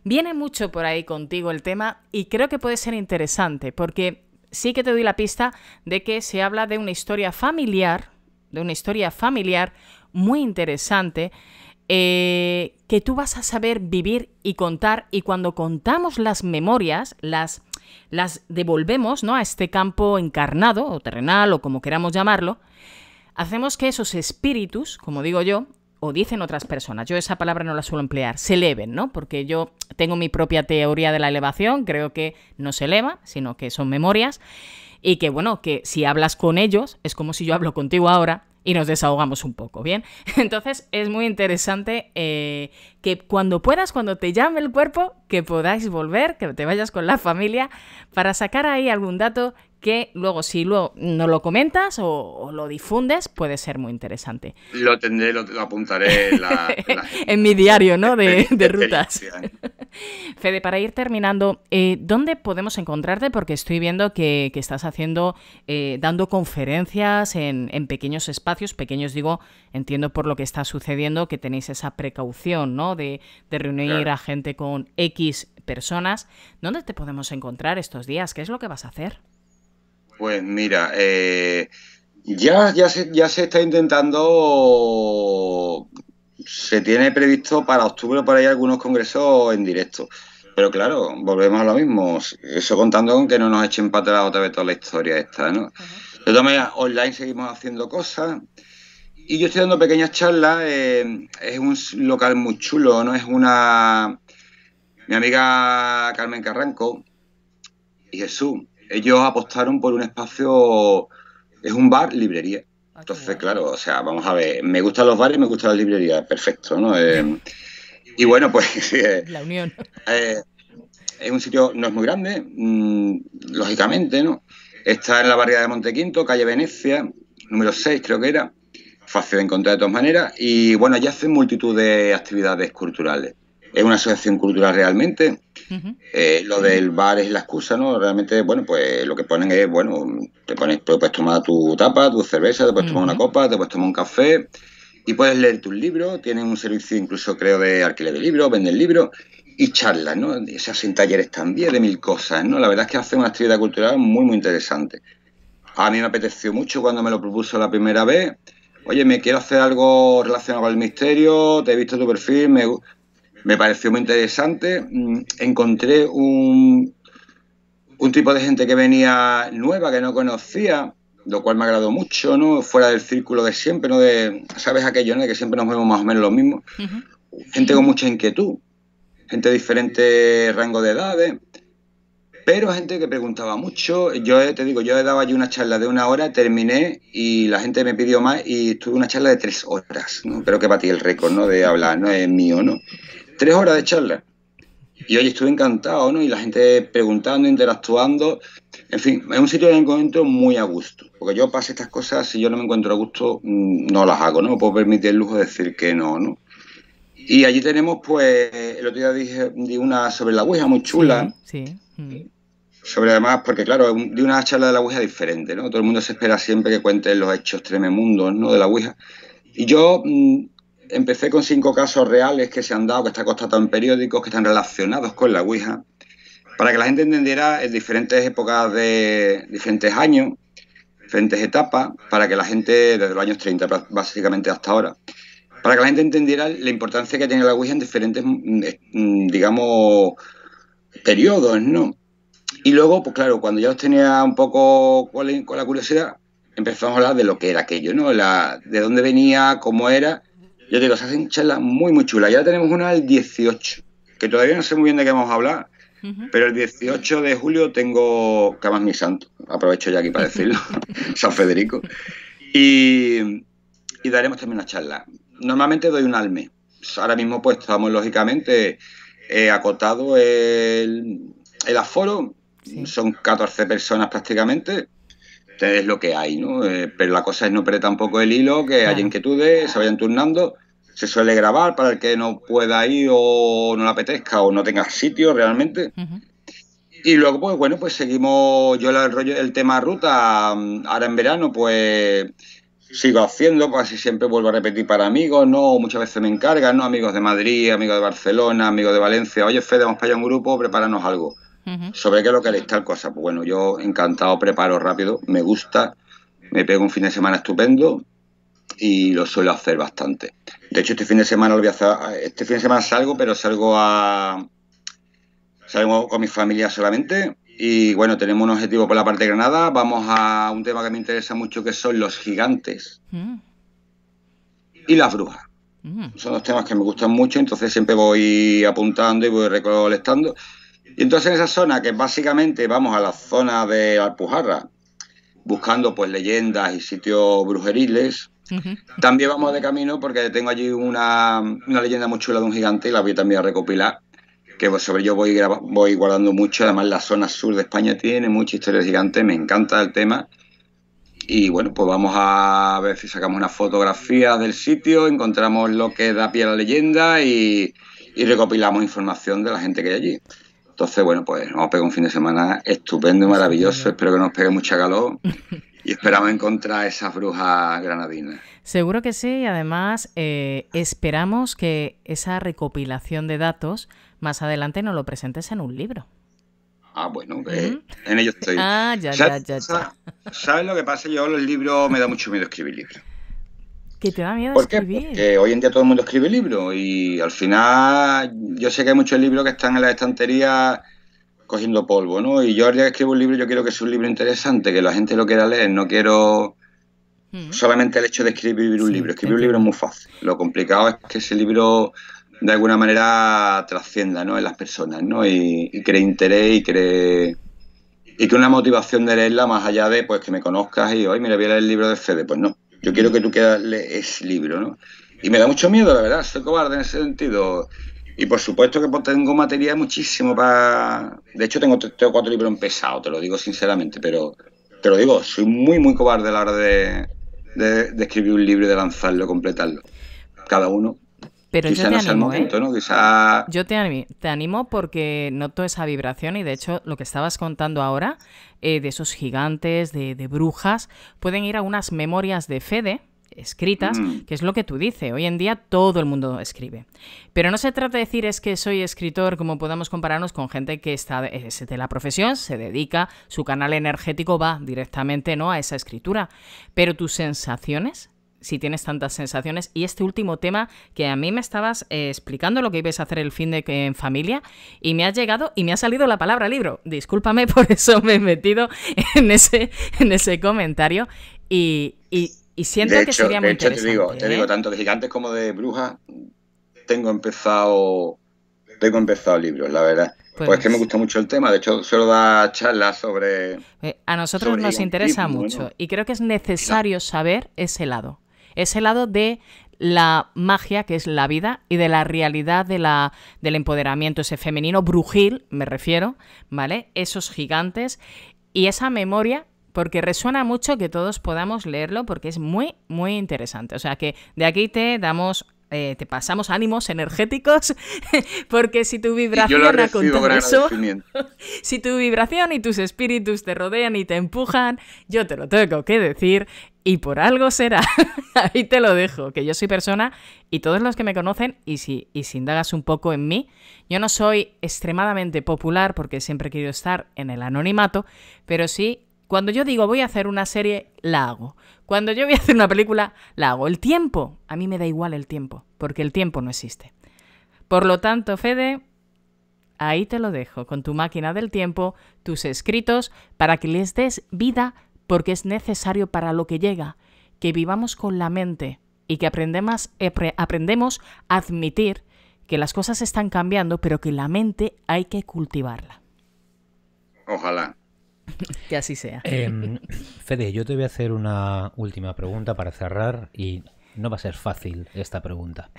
viene mucho por ahí contigo el tema y creo que puede ser interesante porque sí que te doy la pista de que se habla de una historia familiar, de una historia familiar muy interesante eh, que tú vas a saber vivir y contar y cuando contamos las memorias, las, las devolvemos ¿no? a este campo encarnado o terrenal o como queramos llamarlo, hacemos que esos espíritus, como digo yo, o dicen otras personas, yo esa palabra no la suelo emplear, se eleven, ¿no? Porque yo tengo mi propia teoría de la elevación, creo que no se eleva, sino que son memorias, y que bueno, que si hablas con ellos, es como si yo hablo contigo ahora, y nos desahogamos un poco, ¿bien? Entonces es muy interesante eh, que cuando puedas, cuando te llame el cuerpo, que podáis volver, que te vayas con la familia para sacar ahí algún dato que luego, si luego no lo comentas o, lo difundes, puede ser muy interesante. Lo tendré, lo, apuntaré en, mi diario, ¿no? De, rutas. Fede, para ir terminando, eh, ¿dónde podemos encontrarte? Porque estoy viendo que, estás haciendo, eh, dando conferencias en, pequeños espacios, pequeños digo, entiendo por lo que está sucediendo, que tenéis esa precaución, De, reunir a gente con X personas. ¿Dónde te podemos encontrar estos días? ¿Qué es lo que vas a hacer? Pues mira, eh, ya, ya, se, ya se está intentando, se tiene previsto para octubre para ahí algunos congresos en directo. Pero claro, volvemos a lo mismo, eso contando con que no nos echen para atrás otra vez toda la historia esta, ¿no? De todas maneras, online seguimos haciendo cosas y yo estoy dando pequeñas charlas, eh, es un local muy chulo, ¿no? Es una... Mi amiga Carmen Carranco y Jesús ellos apostaron por un espacio, es un bar, librería. Ah, Entonces, claro, o sea, vamos a ver, me gustan los bares, me gustan las librerías, perfecto, ¿no? Eh, y bueno, pues... Eh, la unión. Eh, es un sitio, no es muy grande, mm, lógicamente, ¿no? Está en la barriada de Montequinto, calle Venecia, número 6 creo que era, fácil de encontrar de todas maneras, y bueno, allí hacen multitud de actividades culturales. Es una asociación cultural realmente, eh, lo del bar es la excusa, ¿no? Realmente, bueno, pues lo que ponen es, bueno, te, pones, puedes tomar tu tapa, tu cerveza, te puedes tomar una copa, te puedes tomar un café y puedes leer tus libros. Tienen un servicio incluso, creo, de alquiler de libros, venden libros y charlas, ¿no? Se hacen talleres también de mil cosas, ¿no? La verdad es que hace una actividad cultural muy, muy interesante. A mí me apeteció mucho cuando me lo propuso la primera vez. Oye, me quiero hacer algo relacionado con el misterio, te he visto tu perfil, me, me pareció muy interesante. Mm, encontré un, un tipo de gente que venía nueva, que no conocía, lo cual me agradó mucho, ¿no? Fuera del círculo de siempre, ¿no? De, ¿sabes aquello, ¿no? De que siempre nos vemos más o menos lo mismo. Gente con mucha inquietud, gente de diferentes rangos de edades, pero gente que preguntaba mucho. Yo eh, te digo, yo he daba allí una charla de una hora, terminé y la gente me pidió más y tuve una charla de tres horas, ¿no? Creo que batí el récord, ¿no? De hablar, ¿no? Es mío, ¿no? tres horas de charla. Y hoy estuve encantado, ¿no? Y la gente preguntando, interactuando. En fin, es un sitio de encuentro muy a gusto. Porque yo paso estas cosas, si yo no me encuentro a gusto, mm, no las hago, ¿no? puedo permitir el lujo de decir que no, ¿no? Y allí tenemos, pues, el otro día dije, una sobre la Ouija muy chula. Sí. Mm. Sobre además, porque claro, de una charla de la Ouija diferente, ¿no? Todo el mundo se espera siempre que cuente los hechos tremendos ¿no? De la Ouija. Y yo mm, empecé con cinco casos reales que se han dado, que está constatado en periódicos, que están relacionados con la Ouija, para que la gente entendiera en diferentes épocas de diferentes años, diferentes etapas, para que la gente, desde los años 30 básicamente hasta ahora, para que la gente entendiera la importancia que tiene la Ouija en diferentes, mm, eh, mm, digamos, periodos, ¿no? Y luego, pues claro, cuando ya os tenía un poco con la curiosidad, empezamos a hablar de lo que era aquello, ¿no? de dónde venía, cómo era yo digo, se hacen charlas muy, muy chulas. Ya tenemos una el 18, que todavía no sé muy bien de qué vamos a hablar, pero el 18 de julio tengo que Camas Mi Santo, aprovecho ya aquí para decirlo, San Federico, y, daremos también una charla. Normalmente doy un alme. Ahora mismo pues estamos lógicamente eh, acotado el, aforo, son 14 personas prácticamente, este es lo que hay, ¿no? Eh, pero la cosa es no perder tampoco el hilo, que hay que inquietudes, se vayan turnando. Se suele grabar para el que no pueda ir o no le apetezca o no tenga sitio realmente. Y luego, pues bueno, pues seguimos yo el, rollo, el tema ruta. Mm, ahora en verano, pues sigo haciendo, casi pues, siempre vuelvo a repetir para amigos, ¿no? Muchas veces me encargan, ¿no? Amigos de Madrid, amigos de Barcelona, amigos de Valencia. Oye, Fede, vamos para allá un grupo, prepáranos algo sobre qué localizar lo tal cosa. Pues bueno, yo encantado, preparo rápido, me gusta, me pego un fin de semana estupendo y lo suelo hacer bastante. De hecho, este fin de semana lo voy a hacer, este fin de semana salgo, pero salgo a salgo con mi familia solamente y bueno, tenemos un objetivo por la parte de Granada, vamos a un tema que me interesa mucho que son los gigantes mm. y las brujas. Mm. Son los temas que me gustan mucho, entonces siempre voy apuntando y voy recolectando. Y entonces en esa zona, que básicamente vamos a la zona de Alpujarra, buscando pues leyendas y sitios brujeriles, también vamos de camino porque tengo allí una, leyenda muy chula de un gigante y la voy también a recopilar, que pues, sobre ello voy, voy guardando mucho, además la zona sur de España tiene mucha historia de gigante, me encanta el tema. Y bueno, pues vamos a ver si sacamos una fotografía del sitio, encontramos lo que da pie a la leyenda y recopilamos información de la gente que hay allí. Entonces, bueno, pues nos a pegar un fin de semana estupendo y maravilloso. Espero que nos pegue mucha calor. Y esperamos encontrar esas brujas granadinas. Seguro que sí, y además eh, esperamos que esa recopilación de datos más adelante nos lo presentes en un libro. Ah, bueno, en ello estoy. Ah, ya, ya, ya, ya. ¿Sabes lo que pasa? Yo el libro, me da mucho miedo escribir libros. Que te da miedo Porque hoy en día todo el mundo escribe libros y al final yo sé que hay muchos libros que están en la estantería cogiendo polvo, ¿no? Y yo al día que escribo un libro yo quiero que sea un libro interesante, que la gente lo quiera leer, no quiero mm. solamente el hecho de escribir un libro. Escribir un libro es muy fácil. Lo complicado es que ese libro de alguna manera trascienda, En las personas, ¿no? Y, cree interés y cree y que una motivación de leerla más allá de pues que me conozcas y hoy mira voy a leer el libro de Fede, pues no yo quiero que tú quieras libro, ¿no? Y me da mucho miedo, la verdad, soy cobarde en ese sentido. Y por supuesto que pues, tengo materia muchísimo para... De hecho, tengo tres o cuatro libros empezados, te lo digo sinceramente, pero te lo digo, soy muy, muy cobarde a la hora de escribir un libro y de lanzarlo, completarlo. Cada uno pero yo te animo, ¿eh? Yo te, animo, porque noto esa vibración y de hecho lo que estabas contando ahora eh, de esos gigantes, de, brujas, pueden ir a unas memorias de Fede escritas, mm. que es lo que tú dices. Hoy en día todo el mundo escribe. Pero no se trata de decir es que soy escritor, como podamos compararnos con gente que está de, eh, de la profesión, se dedica, su canal energético va directamente ¿no? a esa escritura. Pero tus sensaciones si tienes tantas sensaciones. Y este último tema que a mí me estabas eh, explicando lo que ibas a hacer el fin de que en familia y me ha llegado y me ha salido la palabra libro. Discúlpame por eso me he metido en ese, en ese comentario y, siento que sería muy interesante. Te digo, te ¿eh? digo, tanto de gigantes como de brujas tengo empezado tengo empezado libros, la verdad. Pues, es que me pues gusta mucho el tema, de hecho suelo dar charlas sobre... Eh, a nosotros nos interesa mucho y creo que es necesario saber ese lado ese lado de la magia que es la vida y de la realidad de la, del empoderamiento, ese femenino brujil, me refiero, ¿vale? Esos gigantes y esa memoria, porque resuena mucho que todos podamos leerlo porque es muy, muy interesante. O sea que de aquí te damos eh, te pasamos ánimos energéticos, porque si tu vibración si tu vibración y tus espíritus te rodean y te empujan, yo te lo tengo que decir y por algo será. Ahí te lo dejo, que yo soy persona y todos los que me conocen, y si, y si indagas un poco en mí, yo no soy extremadamente popular porque siempre he querido estar en el anonimato, pero sí cuando yo digo voy a hacer una serie, la hago. Cuando yo voy a hacer una película, la hago. El tiempo, a mí me da igual el tiempo, porque el tiempo no existe. Por lo tanto, Fede, ahí te lo dejo, con tu máquina del tiempo, tus escritos, para que les des vida, porque es necesario para lo que llega, que vivamos con la mente y que aprendemos, aprendemos a admitir que las cosas están cambiando, pero que la mente hay que cultivarla. Ojalá. Que así sea. Em, Fede, yo te voy a hacer una última pregunta para cerrar y no va a ser fácil esta pregunta.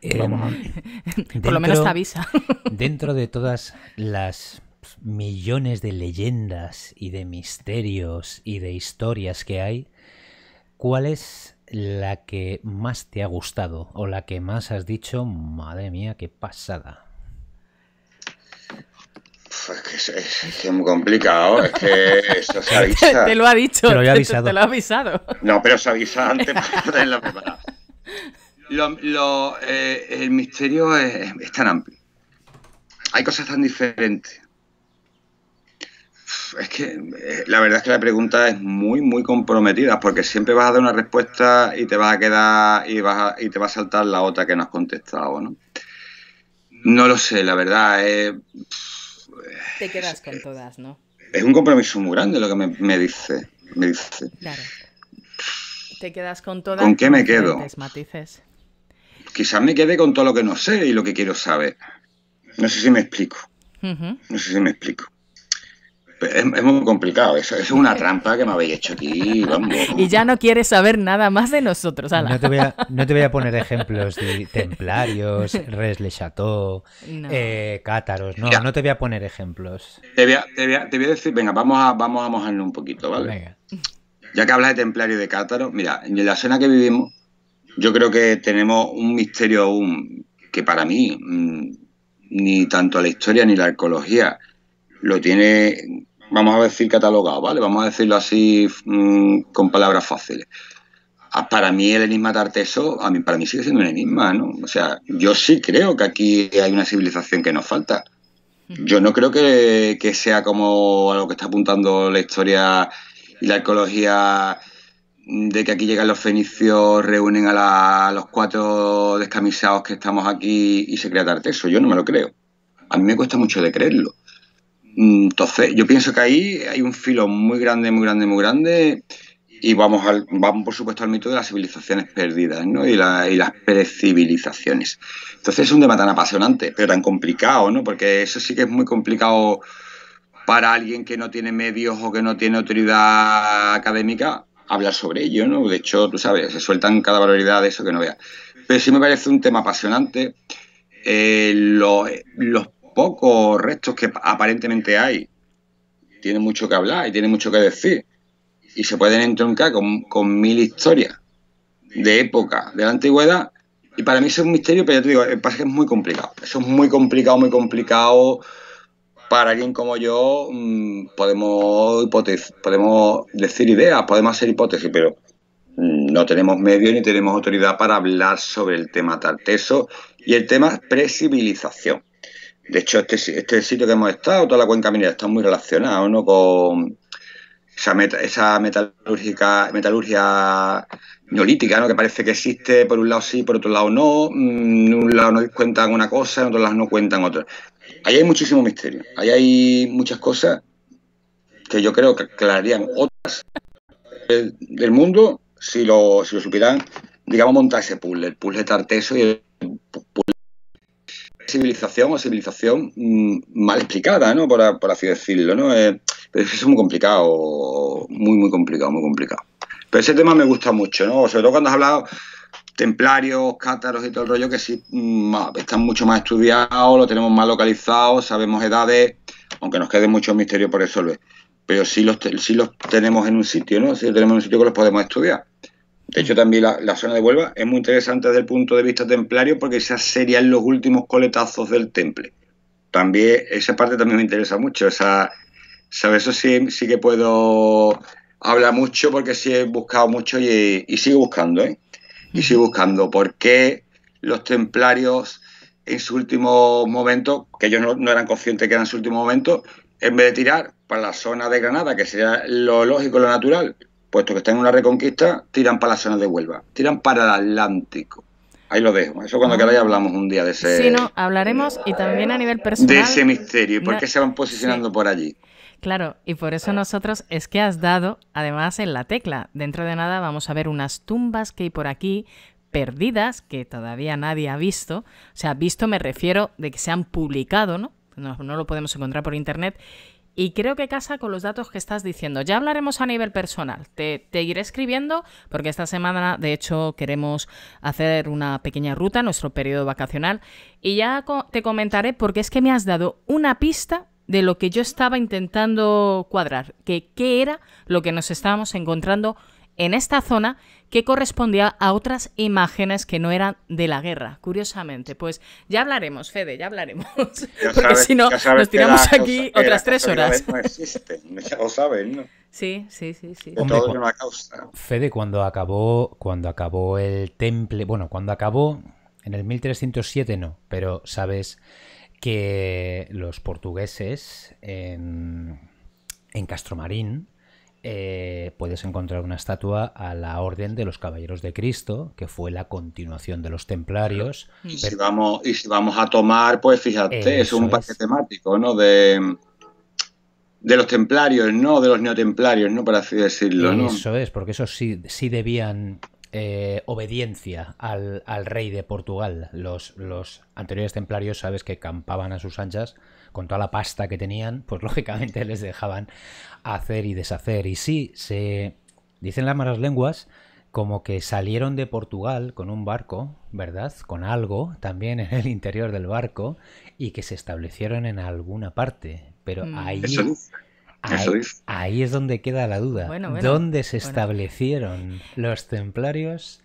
Pues em, Por lo menos te avisa. dentro de todas las millones de leyendas y de misterios y de historias que hay, ¿cuál es la que más te ha gustado o la que más has dicho, madre mía, qué pasada? Es que es, muy complicado, es que eso se avisa. te lo ha dicho, te lo, avisado. ha avisado. No, pero se avisa antes para tenerlo preparado. Lo, lo, eh, el misterio es, tan amplio. Hay cosas tan diferentes. Es que eh, la verdad es que la pregunta es muy, muy comprometida, porque siempre vas a dar una respuesta y te vas a quedar y, y te va a saltar la otra que no has contestado, ¿no? No lo sé, la verdad. Eh, te quedas con todas, ¿no? Es un compromiso muy grande lo que me, dice. Me dice. Claro. Te quedas con todas. ¿Con qué me quedo? Matices. Quizás me quede con todo lo que no sé y lo que quiero saber. No sé si me explico. No sé si me explico es, muy complicado eso. Es una trampa que me habéis hecho aquí. Vamos. Y ya no quieres saber nada más de nosotros. No te, voy a, poner ejemplos de templarios, res le chateau, eh, cátaros. No, no te voy a poner ejemplos. Te voy a, decir, venga, vamos a, vamos a mojarnos un poquito, ¿vale? Ya que hablas de templarios y de cátaros, mira, en la escena que vivimos, yo creo que tenemos un misterio aún que para mí, mm, ni tanto la historia ni la arqueología, lo tiene vamos a decir catalogado, ¿vale? Vamos a decirlo así mm, con palabras fáciles. Ah, para mí el enigma tarteso, a mí, para mí sigue siendo un enigma, ¿no? O sea, yo sí creo que aquí hay una civilización que nos falta. Yo no creo que, sea como a lo que está apuntando la historia y la arqueología de que aquí llegan los fenicios, reúnen a, a, los cuatro descamisados que estamos aquí y se crea Tarteso. Yo no me lo creo. A mí me cuesta mucho de creerlo. Mm, entonces, yo pienso que ahí hay un filo muy grande, muy grande, muy grande y vamos, al, vamos por supuesto al mito de las civilizaciones perdidas ¿no? y, la, y las precivilizaciones. Entonces es un tema tan apasionante, pero tan complicado, ¿no? porque eso sí que es muy complicado para alguien que no tiene medios o que no tiene autoridad académica hablar sobre ello. ¿no? De hecho, tú sabes, se sueltan cada barbaridad de eso que no veas. Pero sí me parece un tema apasionante. Eh, los pocos restos que aparentemente hay, tiene mucho que hablar y tiene mucho que decir. Y se pueden entroncar con, mil historias de época, de la antigüedad. Y para mí es un misterio, pero yo te digo, el eh, que es muy complicado. Eso es muy complicado, muy complicado. Para alguien como yo mm, podemos, decir ideas, podemos hacer hipótesis, pero mm, no tenemos medio ni tenemos autoridad para hablar sobre el tema tal. y el tema es presibilización. De hecho, este, este sitio que hemos estado, toda la cuenca minera, está muy relacionado ¿no? con esa, meta, esa metalúrgica, metalurgia neolítica, ¿no? que parece que existe, por un lado sí, por otro lado no, en mm, un lado nos cuentan una cosa, en otro lado no cuentan otra. Ahí hay muchísimo misterio, ahí hay muchas cosas que yo creo que aclararían otras del, mundo si lo, si supieran, digamos, montar ese puzzle, el puzzle tarteso y el puzzle civilización o civilización mm, mal explicada, ¿no? Por, así decirlo, ¿no? Eh, es muy complicado, muy, muy complicado, muy complicado. Pero ese tema me gusta mucho, ¿no? Sobre todo cuando has hablado templarios, cátaros y todo el rollo que sí mm, ah, están mucho más estudiados, lo tenemos más localizado, sabemos edades, aunque nos quede mucho misterio por resolver. Pero si los, sí los tenemos en un sitio, ¿no? Sí los tenemos en un sitio que los podemos estudiar. De hecho, también la, zona de Huelva es muy interesante desde el punto de vista templario porque esas serían los últimos coletazos del temple. También esa parte también me interesa mucho. ...esa... Eso sí, que puedo hablar mucho porque sí he buscado mucho y, sigo buscando, ¿eh? Y sigo buscando por qué los templarios en su último momento, que ellos no, eran conscientes que eran su último momento, en vez de tirar para la zona de Granada, que sería lo lógico, lo natural, puesto que están en una reconquista, tiran para la zona de Huelva, tiran para el Atlántico. Ahí lo dejo. Eso cuando ah. queráis hablamos un día de ese. Sí, no, hablaremos y también a nivel personal. De ese misterio y por qué se van posicionando por allí. Claro, y por eso nosotros es que has dado, además, en la tecla. Dentro de nada vamos a ver unas tumbas que hay por aquí perdidas que todavía nadie ha visto. O sea, visto me refiero de que se han publicado, No, no lo podemos encontrar por internet y creo que casa con los datos que estás diciendo. Ya hablaremos a nivel personal. Te, iré escribiendo porque esta semana, de hecho, queremos hacer una pequeña ruta, nuestro periodo vacacional. Y ya te comentaré porque es que me has dado una pista de lo que yo estaba intentando cuadrar, que qué era lo que nos estábamos encontrando en esta zona que correspondía a otras imágenes que no eran de la guerra, curiosamente. Pues ya hablaremos, Fede, ya hablaremos. Porque si no, nos tiramos aquí otras tres horas. No existen, lo saben, ¿no? Sí, sí, sí, sí. causa. Fede, cuando acabó, cuando acabó el temple, bueno, cuando acabó, en el 1307 no, pero sabes que los portugueses en, en Castromarín eh, puedes encontrar una estatua a la Orden de los Caballeros de Cristo, que fue la continuación de los Templarios. Y, si, vamos, y vamos a tomar, pues fíjate, es un parque temático, ¿no? De, de los templarios, ¿no? De los neotemplarios, ¿no? Por así decirlo, Eso es, porque esos sí, sí debían eh, obediencia al, al, rey de Portugal. Los, los, anteriores templarios, sabes que campaban a sus anchas con toda la pasta que tenían, pues lógicamente les dejaban hacer y deshacer. Y sí, se dicen las malas lenguas como que salieron de Portugal con un barco, ¿verdad? Con algo también en el interior del barco y que se establecieron en alguna parte. Pero mm. ahí ahí, es. donde queda la duda. ¿Dónde se establecieron los templarios?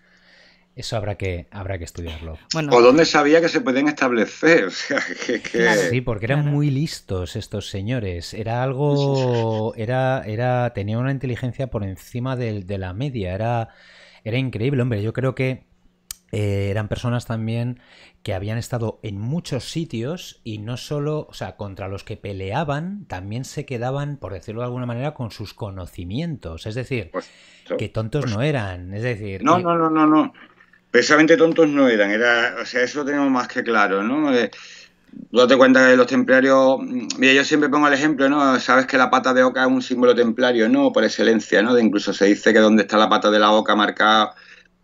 Eso habrá que, habrá que estudiarlo. o dónde sabía que se podían establecer. sí, porque eran muy listos estos señores. Era algo. Era, era, tenía una inteligencia por encima de, de la media. Era, era increíble. Hombre, yo creo que eh, eran personas también que habían estado en muchos sitios y no solo, o sea, contra los que peleaban, también se quedaban, por decirlo de alguna manera, con sus conocimientos. Es decir, pues, que tontos pues no eran. Es decir. No, no, no, no, no. Precisamente tontos no eran. Era, o sea, eso lo tenemos más que claro, ¿no? Eh, date cuenta de los templarios. Mm, mira, yo siempre pongo el ejemplo, ¿no? Sabes que la pata de oca es un símbolo templario, ¿no? Por excelencia, ¿no? De incluso se dice que donde está la pata de la oca marcada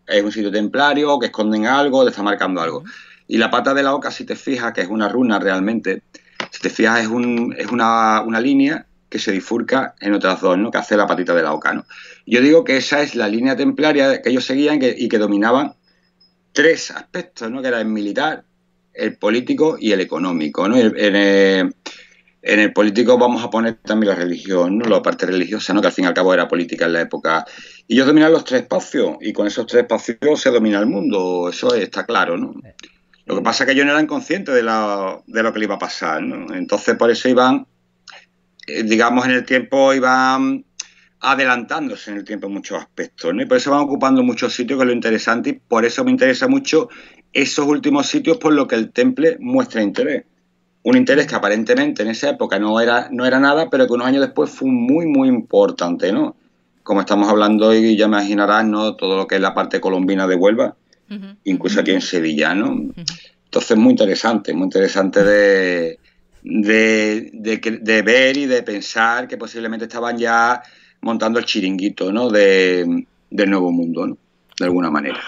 es un sitio templario, que esconden algo, le está marcando algo. Y la pata de la oca, si te fijas, que es una runa realmente, si te fijas, es, un, es una, línea que se difurca en otras dos, ¿no? Que hace la patita de la oca, ¿no? Yo digo que esa es la línea templaria que ellos seguían y que dominaban tres aspectos, ¿no? Que era el militar, el político y el económico, ¿no? En el político vamos a poner también la religión, ¿no? la parte religiosa, ¿no? que al fin y al cabo era política en la época. Y ellos dominan los tres espacios, y con esos tres espacios se domina el mundo, eso está claro. ¿no? Lo que pasa es que ellos no eran conscientes de, lo que le iba a pasar. ¿no? Entonces, por eso iban, eh, digamos, en el tiempo iban adelantándose en el tiempo en muchos aspectos. ¿no? Y por eso van ocupando muchos sitios, que es lo interesante, y por eso me interesa mucho esos últimos sitios por lo que el temple muestra interés un interés que aparentemente en esa época no era, no era nada, pero que unos años después fue muy, muy importante, ¿no? Como estamos hablando hoy, ya imaginarás, ¿no? Todo lo que es la parte colombina de Huelva, incluso aquí en Sevilla, ¿no? Entonces, muy interesante, muy interesante de, de, ver y de pensar que posiblemente estaban ya montando el chiringuito, ¿no? De, del nuevo mundo, ¿no? De alguna manera.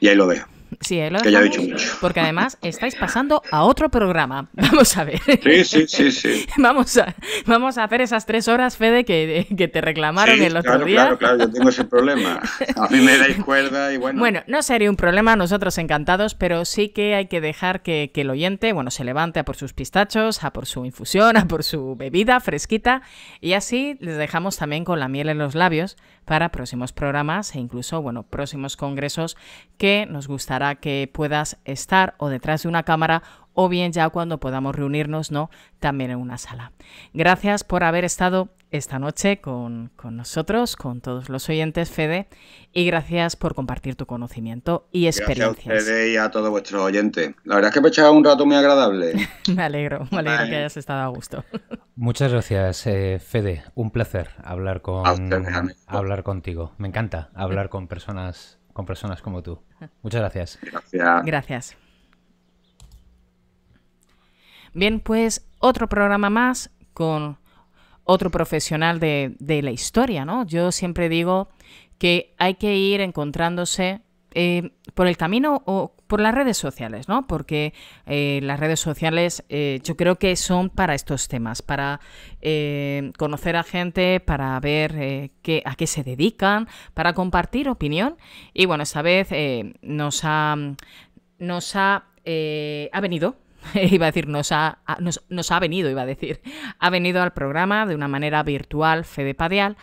Y ahí lo dejo. Sí, he dicho mucho. Porque además estáis pasando a otro programa. Vamos a ver. Sí, sí, sí, Vamos a, vamos a hacer esas tres horas, Fede, que, que te reclamaron el otro claro, día. Claro, claro, yo tengo ese problema. A mí me dais cuerda y bueno. Bueno, no sería un problema, nosotros encantados, pero sí que hay que dejar que, que el oyente, bueno, se levante a por sus pistachos, a por su infusión, a por su bebida fresquita. Y así les dejamos también con la miel en los labios para próximos programas e incluso, bueno, próximos congresos que nos gustará que puedas estar o detrás de una cámara o bien ya cuando podamos reunirnos, ¿no? También en una sala. Gracias por haber estado esta noche con, nosotros, con todos los oyentes, Fede, y gracias por compartir tu conocimiento y experiencias. Gracias a Fede y a todo vuestro oyente. La verdad es que he echado un rato muy agradable. me alegro, me alegro que hayas estado a gusto. Muchas gracias, eh, Fede. Un placer hablar, con, hablar contigo. Me encanta hablar con personas con personas como tú. Muchas gracias. Gracias. Gracias. Bien, pues otro programa más con otro profesional de, de la historia, ¿no? Yo siempre digo que hay que ir encontrándose eh, por el camino o por las redes sociales, ¿no? Porque eh, las redes sociales eh, yo creo que son para estos temas, para conocer a gente, para ver qué, a qué se dedican, para compartir opinión. Y bueno, esta vez nos ha, nos ha, venido iba a decir, nos ha, nos ha, venido, iba a decir, ha venido al programa de una manera virtual, Fede Padial,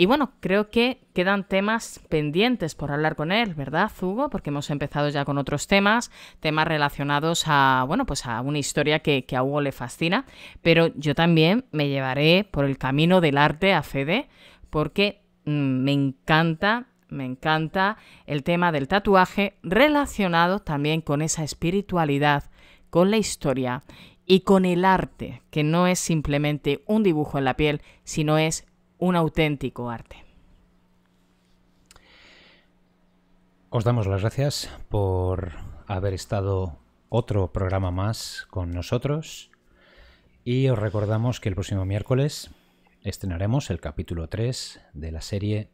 y bueno, creo que quedan temas pendientes por hablar con él, ¿verdad, Hugo? Porque hemos empezado ya con otros temas, temas relacionados a, bueno, pues a una historia que, a Hugo le fascina, pero yo también me llevaré por el camino del arte a Fede, porque mm, me encanta me encanta el tema del tatuaje relacionado también con esa espiritualidad, con la historia y con el arte, que no es simplemente un dibujo en la piel, sino es un auténtico arte. Os damos las gracias por haber estado otro programa más con nosotros y os recordamos que el próximo miércoles estrenaremos el capítulo 3 de la serie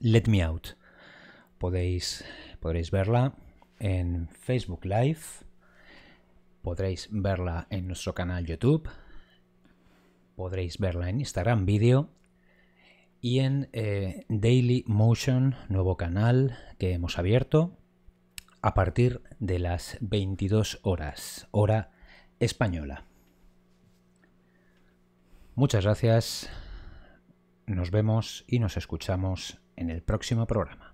Let Me Out. Podéis, podréis verla en Facebook Live, podréis verla en nuestro canal YouTube, podréis verla en Instagram Video y en eh, Daily Motion, nuevo canal que hemos abierto a partir de las 22 horas, hora española. Muchas gracias, nos vemos y nos escuchamos en el próximo programa.